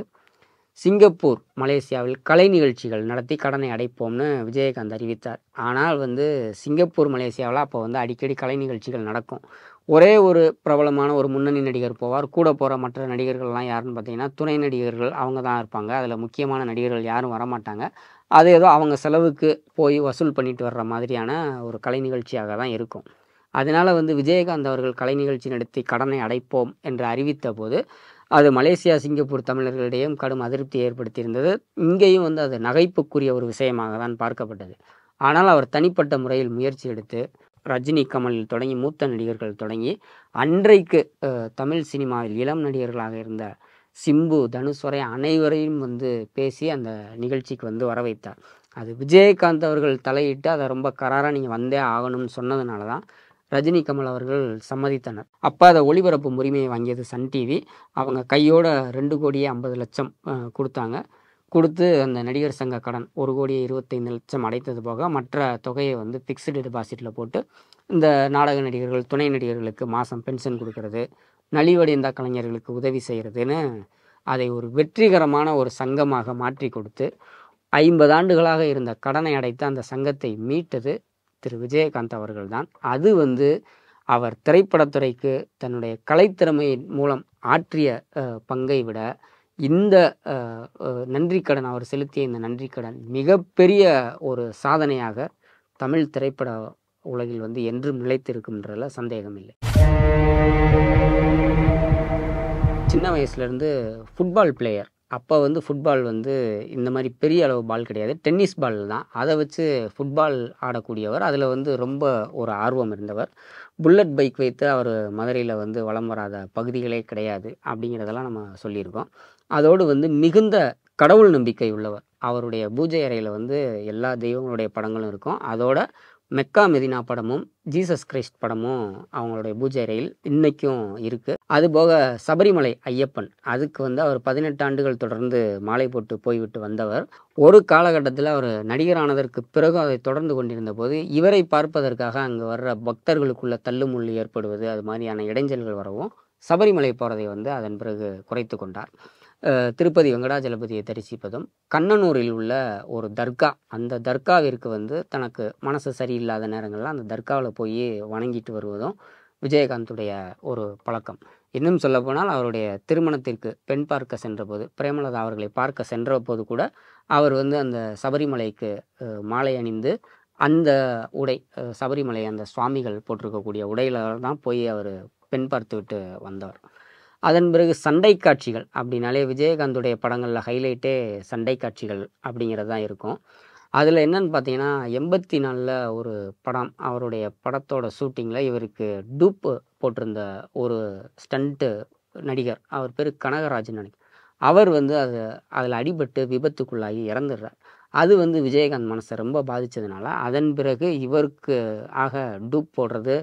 சிங்கப்பூர் மலேசியாவில் கலை நிகழ்ச்சிகள் நடத்தி கடனை அடைப்போம்னு விஜயகாந்த் அறிவித்தார் ஆனால் வந்து சிங்கப்பூர் மலேசியாவில் அப்போ வந்து அடிக்கடி கலை நிகழ்ச்சிகள் நடக்கும் ஒரே ஒரு பிரபலமான ஒரு முன்னணி நடிகர் போவார் கூட போகிற மற்ற நடிகர்கள்லாம் யாருன்னு பார்த்தீங்கன்னா துணை நடிகர்கள் அவங்க தான் இருப்பாங்க அதில் முக்கியமான நடிகர்கள் யாரும் வரமாட்டாங்க அது ஏதோ அவங்க செலவுக்கு போய் வசூல் பண்ணிட்டு வர்ற மாதிரியான ஒரு கலை நிகழ்ச்சியாக தான் இருக்கும் அதனால் வந்து விஜயகாந்த் அவர்கள் கலை நிகழ்ச்சி நடத்தி கடனை அடைப்போம் என்று அறிவித்த போது அது மலேசியா சிங்கப்பூர் தமிழர்களிடையும் கடும் அதிருப்தி ஏற்படுத்தியிருந்தது இங்கேயும் வந்து அது நகைப்புக்குரிய ஒரு விஷயமாக தான் பார்க்கப்பட்டது ஆனால் அவர் தனிப்பட்ட முறையில் முயற்சி எடுத்து ரஜினி கமல் தொடங்கி மூத்த நடிகர்கள் தொடங்கி அன்றைக்கு தமிழ் சினிமாவில் இளம் நடிகர்களாக இருந்த சிம்பு தனுஸ்வரை அனைவரையும் வந்து பேசி அந்த நிகழ்ச்சிக்கு வந்து வர வைத்தார் அது விஜயகாந்த் அவர்கள் தலையிட்டு அதை ரொம்ப கராராக நீங்கள் வந்தே ஆகணும்னு சொன்னதுனால தான் ரஜினி கமல் அவர்கள் சம்மதித்தனர் அப்போ அதை ஒளிபரப்பு உரிமையை வாங்கியது சன் டிவி அவங்க கையோட ரெண்டு கோடியே ஐம்பது லட்சம் கொடுத்தாங்க கொடுத்து அந்த நடிகர் சங்க கடன் ஒரு கோடியே இருபத்தைந்து லட்சம் அடைத்தது போக மற்ற தொகையை வந்து ஃபிக்ஸ்டு டெபாசிட்டில் போட்டு இந்த நாடக நடிகர்கள் துணை நடிகர்களுக்கு மாதம் பென்ஷன் கொடுக்கறது நலிவடைந்த கலைஞர்களுக்கு உதவி செய்கிறதுன்னு அதை ஒரு வெற்றிகரமான ஒரு சங்கமாக மாற்றி கொடுத்து ஐம்பது ஆண்டுகளாக இருந்த கடனை அடைத்த அந்த சங்கத்தை மீட்டது திரு விஜயகாந்த் அவர்கள்தான் அது வந்து அவர் திரைப்படத்துறைக்கு தன்னுடைய கலைத்திறமையின் மூலம் ஆற்றிய பங்கை விட இந்த நன்றி கடன் அவர் செலுத்திய இந்த நன்றி கடன் மிகப்பெரிய ஒரு சாதனையாக தமிழ் திரைப்பட உலகில் வந்து என்றும் நிலைத்திருக்கும்ன்றல சந்தேகம் இல்லை சின்ன வயசுலேருந்து ஃபுட்பால் பிளேயர் அப்போ வந்து ஃபுட்பால் வந்து இந்த மாதிரி பெரிய அளவு பால் கிடையாது டென்னிஸ் பால் தான் அதை வச்சு ஃபுட்பால் ஆடக்கூடியவர் அதில் வந்து ரொம்ப ஒரு ஆர்வம் இருந்தவர் புல்லட் பைக் வைத்து அவர் மதுரையில் வந்து வளம் வராத பகுதிகளே கிடையாது அப்படிங்கிறதெல்லாம் நம்ம சொல்லியிருக்கோம் அதோடு வந்து மிகுந்த கடவுள் நம்பிக்கை உள்ளவர் அவருடைய பூஜை அறையில் வந்து எல்லா தெய்வங்களுடைய படங்களும் இருக்கும் அதோட மெக்கா மெதினா படமும் ஜீசஸ் கிரைஸ்ட் படமும் அவங்களுடைய பூஜை அறையில் இன்னைக்கும் இருக்குது அதுபோக சபரிமலை ஐயப்பன் அதுக்கு வந்து அவர் பதினெட்டு ஆண்டுகள் தொடர்ந்து மாலை போட்டு போய்விட்டு வந்தவர் ஒரு காலகட்டத்தில் அவர் நடிகரானதற்கு பிறகு அதை தொடர்ந்து கொண்டிருந்த போது இவரை பார்ப்பதற்காக அங்கே வர்ற பக்தர்களுக்குள்ள தள்ளுமுள்ளு ஏற்படுவது அது மாதிரியான இடைஞ்சல்கள் வரவும் சபரிமலை போகிறதை வந்து அதன் பிறகு குறைத்து கொண்டார் திருப்பதி வெங்கடாஜலபதியை தரிசிப்பதும் கண்ணனூரில் உள்ள ஒரு தர்கா அந்த தர்காவிற்கு வந்து தனக்கு மனசு சரியில்லாத நேரங்களில் அந்த தர்காவில் போய் வணங்கிட்டு வருவதும் விஜயகாந்துடைய ஒரு பழக்கம் இன்னும் சொல்லப்போனால் அவருடைய திருமணத்திற்கு பெண் பார்க்க சென்றபோது பிரேமலதா அவர்களை பார்க்க சென்ற போது கூட அவர் வந்து அந்த சபரிமலைக்கு மாலை அணிந்து அந்த உடை சபரிமலை அந்த சுவாமிகள் போட்டிருக்கக்கூடிய உடையில தான் போய் அவர் பெண் பார்த்து வந்தவர் அதன் பிறகு சண்டை காட்சிகள் அப்படின்னாலே விஜயகாந்துடைய படங்களில் ஹைலைட்டே சண்டை காட்சிகள் அப்படிங்கிறது தான் இருக்கும் அதில் என்னன்னு பார்த்தீங்கன்னா எண்பத்தி நாலில் ஒரு படம் அவருடைய படத்தோட ஷூட்டிங்கில் இவருக்கு டூப்பு போட்டிருந்த ஒரு ஸ்டண்ட்டு நடிகர் அவர் பேர் கனகராஜன் நடிகர் அவர் வந்து அது அதில் அடிபட்டு விபத்துக்குள்ளாகி இறந்துடுறார் அது வந்து விஜயகாந்த் மனசை ரொம்ப பாதித்ததுனால அதன் பிறகு இவருக்கு ஆக டூப் போடுறது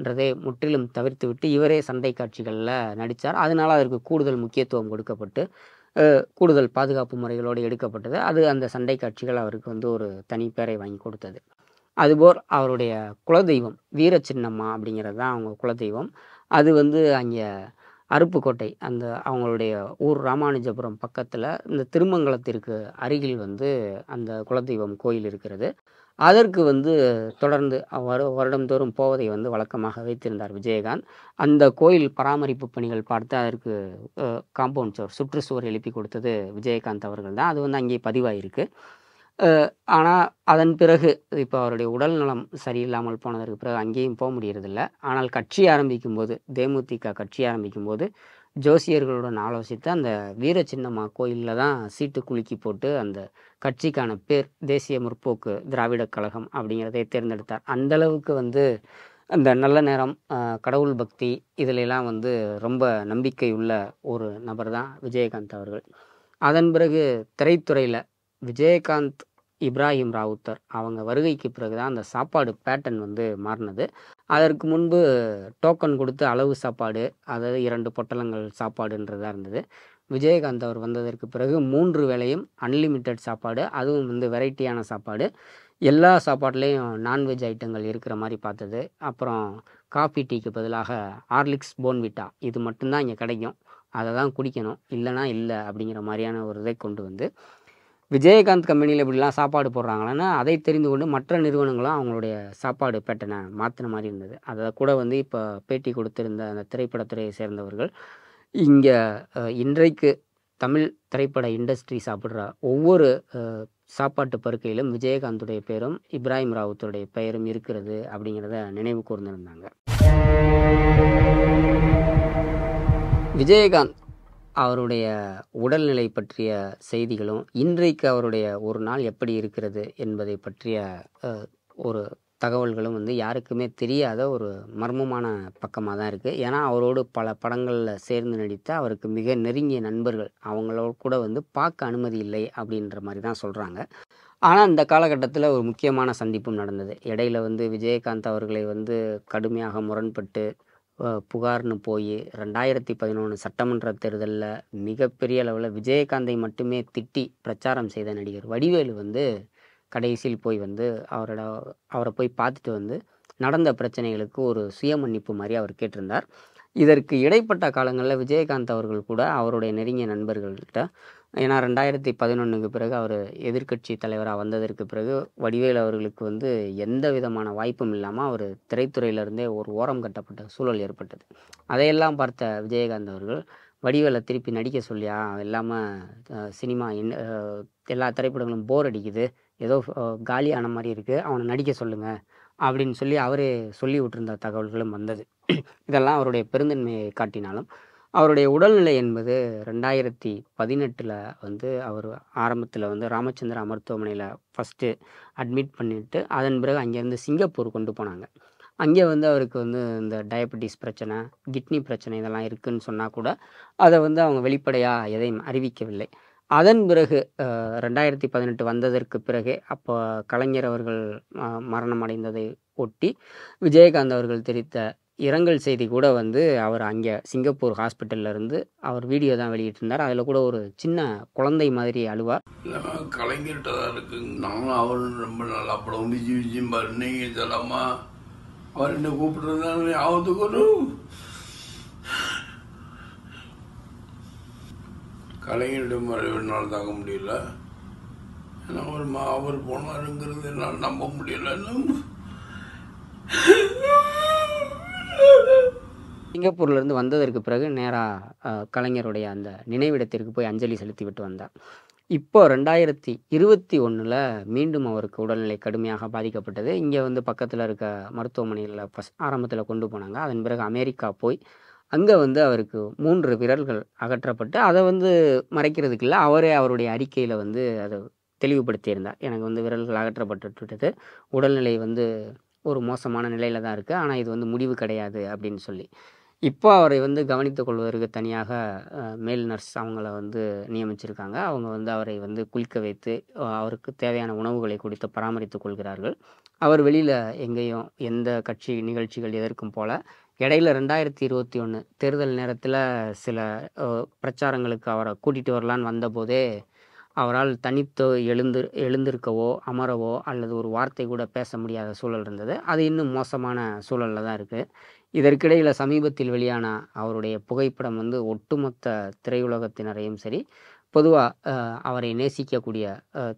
என்றதை முற்றிலும் தவிர்த்துவிட்டு இவரே சண்டை காட்சிகளில் நடித்தார் அதனால் அதற்கு கூடுதல் முக்கியத்துவம் கொடுக்கப்பட்டு கூடுதல் பாதுகாப்பு முறைகளோடு எடுக்கப்பட்டது அது அந்த சண்டை காட்சிகள் அவருக்கு வந்து ஒரு தனிப்பேரை வாங்கி கொடுத்தது அதுபோல் அவருடைய குலதெய்வம் வீர சின்னம்மா அப்படிங்கிறது தான் அவங்க குலதெய்வம் அது வந்து அங்கே அருப்புக்கோட்டை அந்த அவங்களுடைய ஊர் ராமானுஜபுரம் பக்கத்தில் இந்த திருமங்கலத்திற்கு அருகில் வந்து அந்த குலதெய்வம் கோயில் இருக்கிறது அதற்கு வந்து தொடர்ந்து அவர் வருடந்தோறும் போவதை வந்து வழக்கமாக வைத்திருந்தார் விஜயகாந்த் அந்த கோயில் பராமரிப்பு பணிகள் பார்த்து அதற்கு காம்பவுண்ட் சுவர் சுற்றுச்சுவர் எழுப்பி கொடுத்தது விஜயகாந்த் அவர்கள் தான் அது வந்து அங்கே பதிவாயிருக்கு ஆனால் அதன் பிறகு இப்போ அவருடைய உடல் நலம் சரியில்லாமல் போனதற்கு பிறகு அங்கேயும் போக முடியறதில்லை ஆனால் கட்சி ஆரம்பிக்கும் போது தேமுதிக கட்சி ஆரம்பிக்கும் போது ஜோசியர்களுடன் ஆலோசித்து அந்த வீர சின்னம்மா கோயிலில் தான் சீட்டு குலுக்கி போட்டு அந்த கட்சிக்கான பேர் தேசிய முற்போக்கு திராவிடக் கழகம் அப்படிங்கிறதை தேர்ந்தெடுத்தார் அந்தளவுக்கு வந்து அந்த நல்ல நேரம் கடவுள் பக்தி இதிலெல்லாம் வந்து ரொம்ப நம்பிக்கை உள்ள ஒரு நபர் தான் விஜயகாந்த் அவர்கள் அதன் பிறகு திரைத்துறையில் விஜயகாந்த் இப்ராஹிம் ராவுத்தர் அவங்க வருகைக்கு பிறகு தான் அந்த சாப்பாடு பேட்டர்ன் வந்து மாறினது அதற்கு முன்பு டோக்கன் கொடுத்து அளவு சாப்பாடு அதாவது இரண்டு பொட்டலங்கள் சாப்பாடுன்றதாக இருந்தது விஜயகாந்த் அவர் வந்ததற்கு பிறகு மூன்று வேளையும் அன்லிமிட்டெட் சாப்பாடு அதுவும் வந்து வெரைட்டியான சாப்பாடு எல்லா சாப்பாட்லேயும் நான்வெஜ் ஐட்டங்கள் இருக்கிற மாதிரி பார்த்தது அப்புறம் காஃபி டீக்கு பதிலாக ஹார்லிக்ஸ் போன்விட்டா இது மட்டும்தான் இங்கே கிடைக்கும் அதை தான் குடிக்கணும் இல்லைனா இல்லை அப்படிங்கிற மாதிரியான ஒரு இதை கொண்டு வந்து விஜயகாந்த் கம்பெனியில் இப்படிலாம் சாப்பாடு போடுறாங்களான்னு அதை தெரிந்து கொண்டு மற்ற நிறுவனங்களும் அவங்களுடைய சாப்பாடு பேட்டனை மாற்றின மாதிரி இருந்தது அதை கூட வந்து இப்போ பேட்டி கொடுத்திருந்த அந்த திரைப்படத்துறையை சேர்ந்தவர்கள் இங்கே இன்றைக்கு தமிழ் திரைப்பட இண்டஸ்ட்ரி சாப்பிட்ற ஒவ்வொரு சாப்பாட்டு பருக்கையிலும் விஜயகாந்துடைய பெயரும் இப்ராஹிம் ராவுத்துடைய பெயரும் இருக்கிறது அப்படிங்கிறத நினைவு கூர்ந்திருந்தாங்க விஜயகாந்த் அவருடைய உடல்நிலை பற்றிய செய்திகளும் இன்றைக்கு அவருடைய ஒரு நாள் எப்படி இருக்கிறது என்பதை பற்றிய ஒரு தகவல்களும் வந்து யாருக்குமே தெரியாத ஒரு மர்மமான பக்கமாக தான் இருக்குது ஏன்னா அவரோடு பல படங்களில் சேர்ந்து நடித்த அவருக்கு மிக நெருங்கிய நண்பர்கள் அவங்களோட கூட வந்து பார்க்க அனுமதி இல்லை அப்படின்ற மாதிரி தான் சொல்கிறாங்க ஆனால் அந்த காலகட்டத்தில் ஒரு முக்கியமான சந்திப்பும் நடந்தது இடையில வந்து விஜயகாந்த் அவர்களை வந்து கடுமையாக முரண்பட்டு புகார்னு போய் ரெண்டாயிரத்தி பதினொன்று சட்டமன்ற தேர்தலில் மிகப்பெரிய அளவில் விஜயகாந்தை மட்டுமே திட்டி பிரச்சாரம் செய்த நடிகர் வடிவேலு வந்து கடைசியில் போய் வந்து அவரோட அவரை போய் பார்த்துட்டு வந்து நடந்த பிரச்சனைகளுக்கு ஒரு சுய மன்னிப்பு மாதிரி அவர் கேட்டிருந்தார் இதற்கு இடைப்பட்ட காலங்களில் விஜயகாந்த் அவர்கள் கூட அவருடைய நெருங்கிய நண்பர்கள்கிட்ட ஏன்னா ரெண்டாயிரத்தி பதினொன்றுக்கு பிறகு அவர் எதிர்கட்சி தலைவராக வந்ததற்கு பிறகு வடிவேல் அவர்களுக்கு வந்து எந்த விதமான வாய்ப்பும் இல்லாமல் அவர் திரைத்துறையிலிருந்தே ஒரு ஓரம் கட்டப்பட்ட சூழல் ஏற்பட்டது அதையெல்லாம் பார்த்த விஜயகாந்த் அவர்கள் வடிவேலை திருப்பி நடிக்க சொல்லியா இல்லாமல் சினிமா எல்லா திரைப்படங்களும் போர் அடிக்குது ஏதோ காலியான மாதிரி இருக்குது அவனை நடிக்க சொல்லுங்கள் அப்படின்னு சொல்லி அவரே சொல்லி விட்டிருந்த தகவல்களும் வந்தது இதெல்லாம் அவருடைய பெருந்தன்மையை காட்டினாலும் அவருடைய உடல்நிலை என்பது ரெண்டாயிரத்தி பதினெட்டில் வந்து அவர் ஆரம்பத்தில் வந்து ராமச்சந்திர மருத்துவமனையில் ஃபஸ்ட்டு அட்மிட் பண்ணிவிட்டு அதன் பிறகு அங்கேருந்து சிங்கப்பூர் கொண்டு போனாங்க அங்கே வந்து அவருக்கு வந்து இந்த டயபெட்டிஸ் பிரச்சனை கிட்னி பிரச்சனை இதெல்லாம் இருக்குதுன்னு சொன்னால் கூட அதை வந்து அவங்க வெளிப்படையாக எதையும் அறிவிக்கவில்லை அதன் பிறகு ரெண்டாயிரத்தி பதினெட்டு வந்ததற்கு பிறகே அப்போ கலைஞர் அவர்கள் மரணம் அடைந்ததை ஒட்டி விஜயகாந்த் அவர்கள் தெரிவித்த இரங்கல் செய்தி கூட வந்து அவர் அங்கே சிங்கப்பூர் ஹாஸ்பிட்டலில் இருந்து அவர் வீடியோ தான் வெளியிட்டிருந்தார் அதில் கூட ஒரு சின்ன குழந்தை மாதிரி அழுவார் கலைஞர்கிட்ட தான் இருக்கு நானும் அவர் ரொம்ப நல்லா படம் விஜய் விஜய் நீங்கள் சொல்லமா அவர் என்ன கூப்பிட்டுருந்தாங்க ஆபத்துக்கு கலைஞரிடம் என்னால் தாங்க முடியல ஏன்னா ஒரு மா அவர் போனாருங்கிறது என்னால் நம்ப முடியல சிங்கப்பூர்லேருந்து வந்ததற்கு பிறகு நேராக கலைஞருடைய அந்த நினைவிடத்திற்கு போய் அஞ்சலி செலுத்தி விட்டு வந்தார் இப்போ ரெண்டாயிரத்தி இருபத்தி ஒன்றில் மீண்டும் அவருக்கு உடல்நிலை கடுமையாக பாதிக்கப்பட்டது இங்கே வந்து பக்கத்தில் இருக்க மருத்துவமனையில் ஃபஸ்ட் ஆரம்பத்தில் கொண்டு போனாங்க அதன் பிறகு அமெரிக்கா போய் அங்கே வந்து அவருக்கு மூன்று விரல்கள் அகற்றப்பட்டு அதை வந்து மறைக்கிறதுக்கு இல்லை அவரே அவருடைய அறிக்கையில் வந்து அதை தெளிவுபடுத்தியிருந்தார் எனக்கு வந்து விரல்கள் அகற்றப்பட்டு விட்டது உடல்நிலை வந்து ஒரு மோசமான நிலையில் தான் இருக்குது ஆனால் இது வந்து முடிவு கிடையாது அப்படின்னு சொல்லி இப்போ அவரை வந்து கவனித்துக் கொள்வதற்கு தனியாக மேல் நர்ஸ் அவங்கள வந்து நியமிச்சிருக்காங்க அவங்க வந்து அவரை வந்து குளிக்க வைத்து அவருக்கு தேவையான உணவுகளை கொடுத்து பராமரித்து கொள்கிறார்கள் அவர் வெளியில் எங்கேயும் எந்த கட்சி நிகழ்ச்சிகள் எதற்கும் போல் இடையில ரெண்டாயிரத்தி இருபத்தி ஒன்று தேர்தல் நேரத்தில் சில பிரச்சாரங்களுக்கு அவரை கூட்டிகிட்டு வரலான்னு வந்தபோதே அவரால் தனித்து எழுந்து எழுந்திருக்கவோ அமரவோ அல்லது ஒரு வார்த்தை கூட பேச முடியாத சூழல் இருந்தது அது இன்னும் மோசமான சூழலில் தான் இருக்குது இதற்கிடையில் சமீபத்தில் வெளியான அவருடைய புகைப்படம் வந்து ஒட்டுமொத்த திரையுலகத்தினரையும் சரி பொதுவாக அவரை நேசிக்கக்கூடிய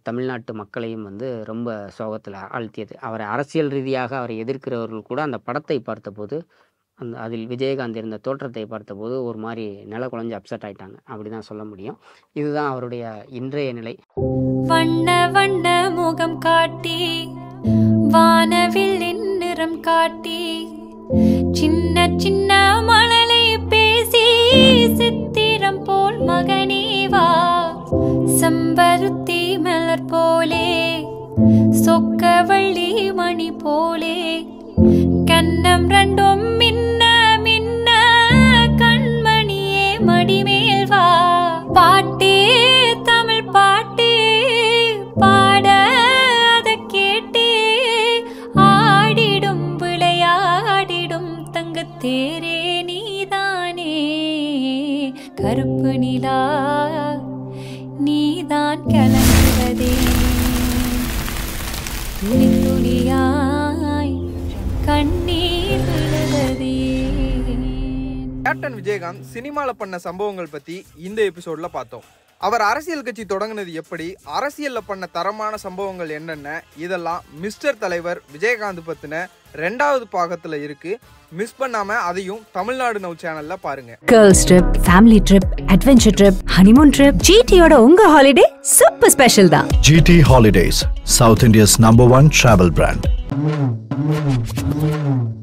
தமிழ்நாட்டு மக்களையும் வந்து ரொம்ப சோகத்தில் ஆழ்த்தியது அவரை அரசியல் ரீதியாக அவரை எதிர்க்கிறவர்கள் கூட அந்த படத்தை பார்த்தபோது அந்த அதில் விஜயகாந்த் இருந்த தோற்றத்தை பார்த்தபோது ஒரு மாதிரி நில குழஞ்சு அப்செட் ஆயிட்டாங்க அப்படிதான் சொல்ல முடியும் இதுதான் அவருடைய இன்றைய நிலை வண்ண வண்ண முகம் காட்டி வானவில் நிறம் காட்டி சின்ன சின்ன மணலை பேசி சித்திரம் போல் மகனேவா செம்பருத்தி மலர் போலே சொக்கவள்ளி மணி போலே கண்ணம் ரெண்டோ கேப்டன் விஜயகாந்த் சினிமாவில் பண்ண சம்பவங்கள் பற்றி இந்த எபிசோடில் பார்த்தோம் அவர் அரசியல் கட்சி தொடங்கினது எப்படி அரசியலில் பண்ண தரமான சம்பவங்கள் என்னென்ன இதெல்லாம் மிஸ்டர் தலைவர் விஜயகாந்த் பற்றின ரெண்டாவது பாகத்தில் இருக்கு மிஸ் பண்ணாம அதையும் தமிழ்நாடு நவ் சேனல்ல பாருங்க girls trip family trip adventure trip honeymoon trip ஜிடியோட உங்க ஹாலிடே சூப்பர் ஸ்பெஷல் தான் GT holidays south India's number one travel brand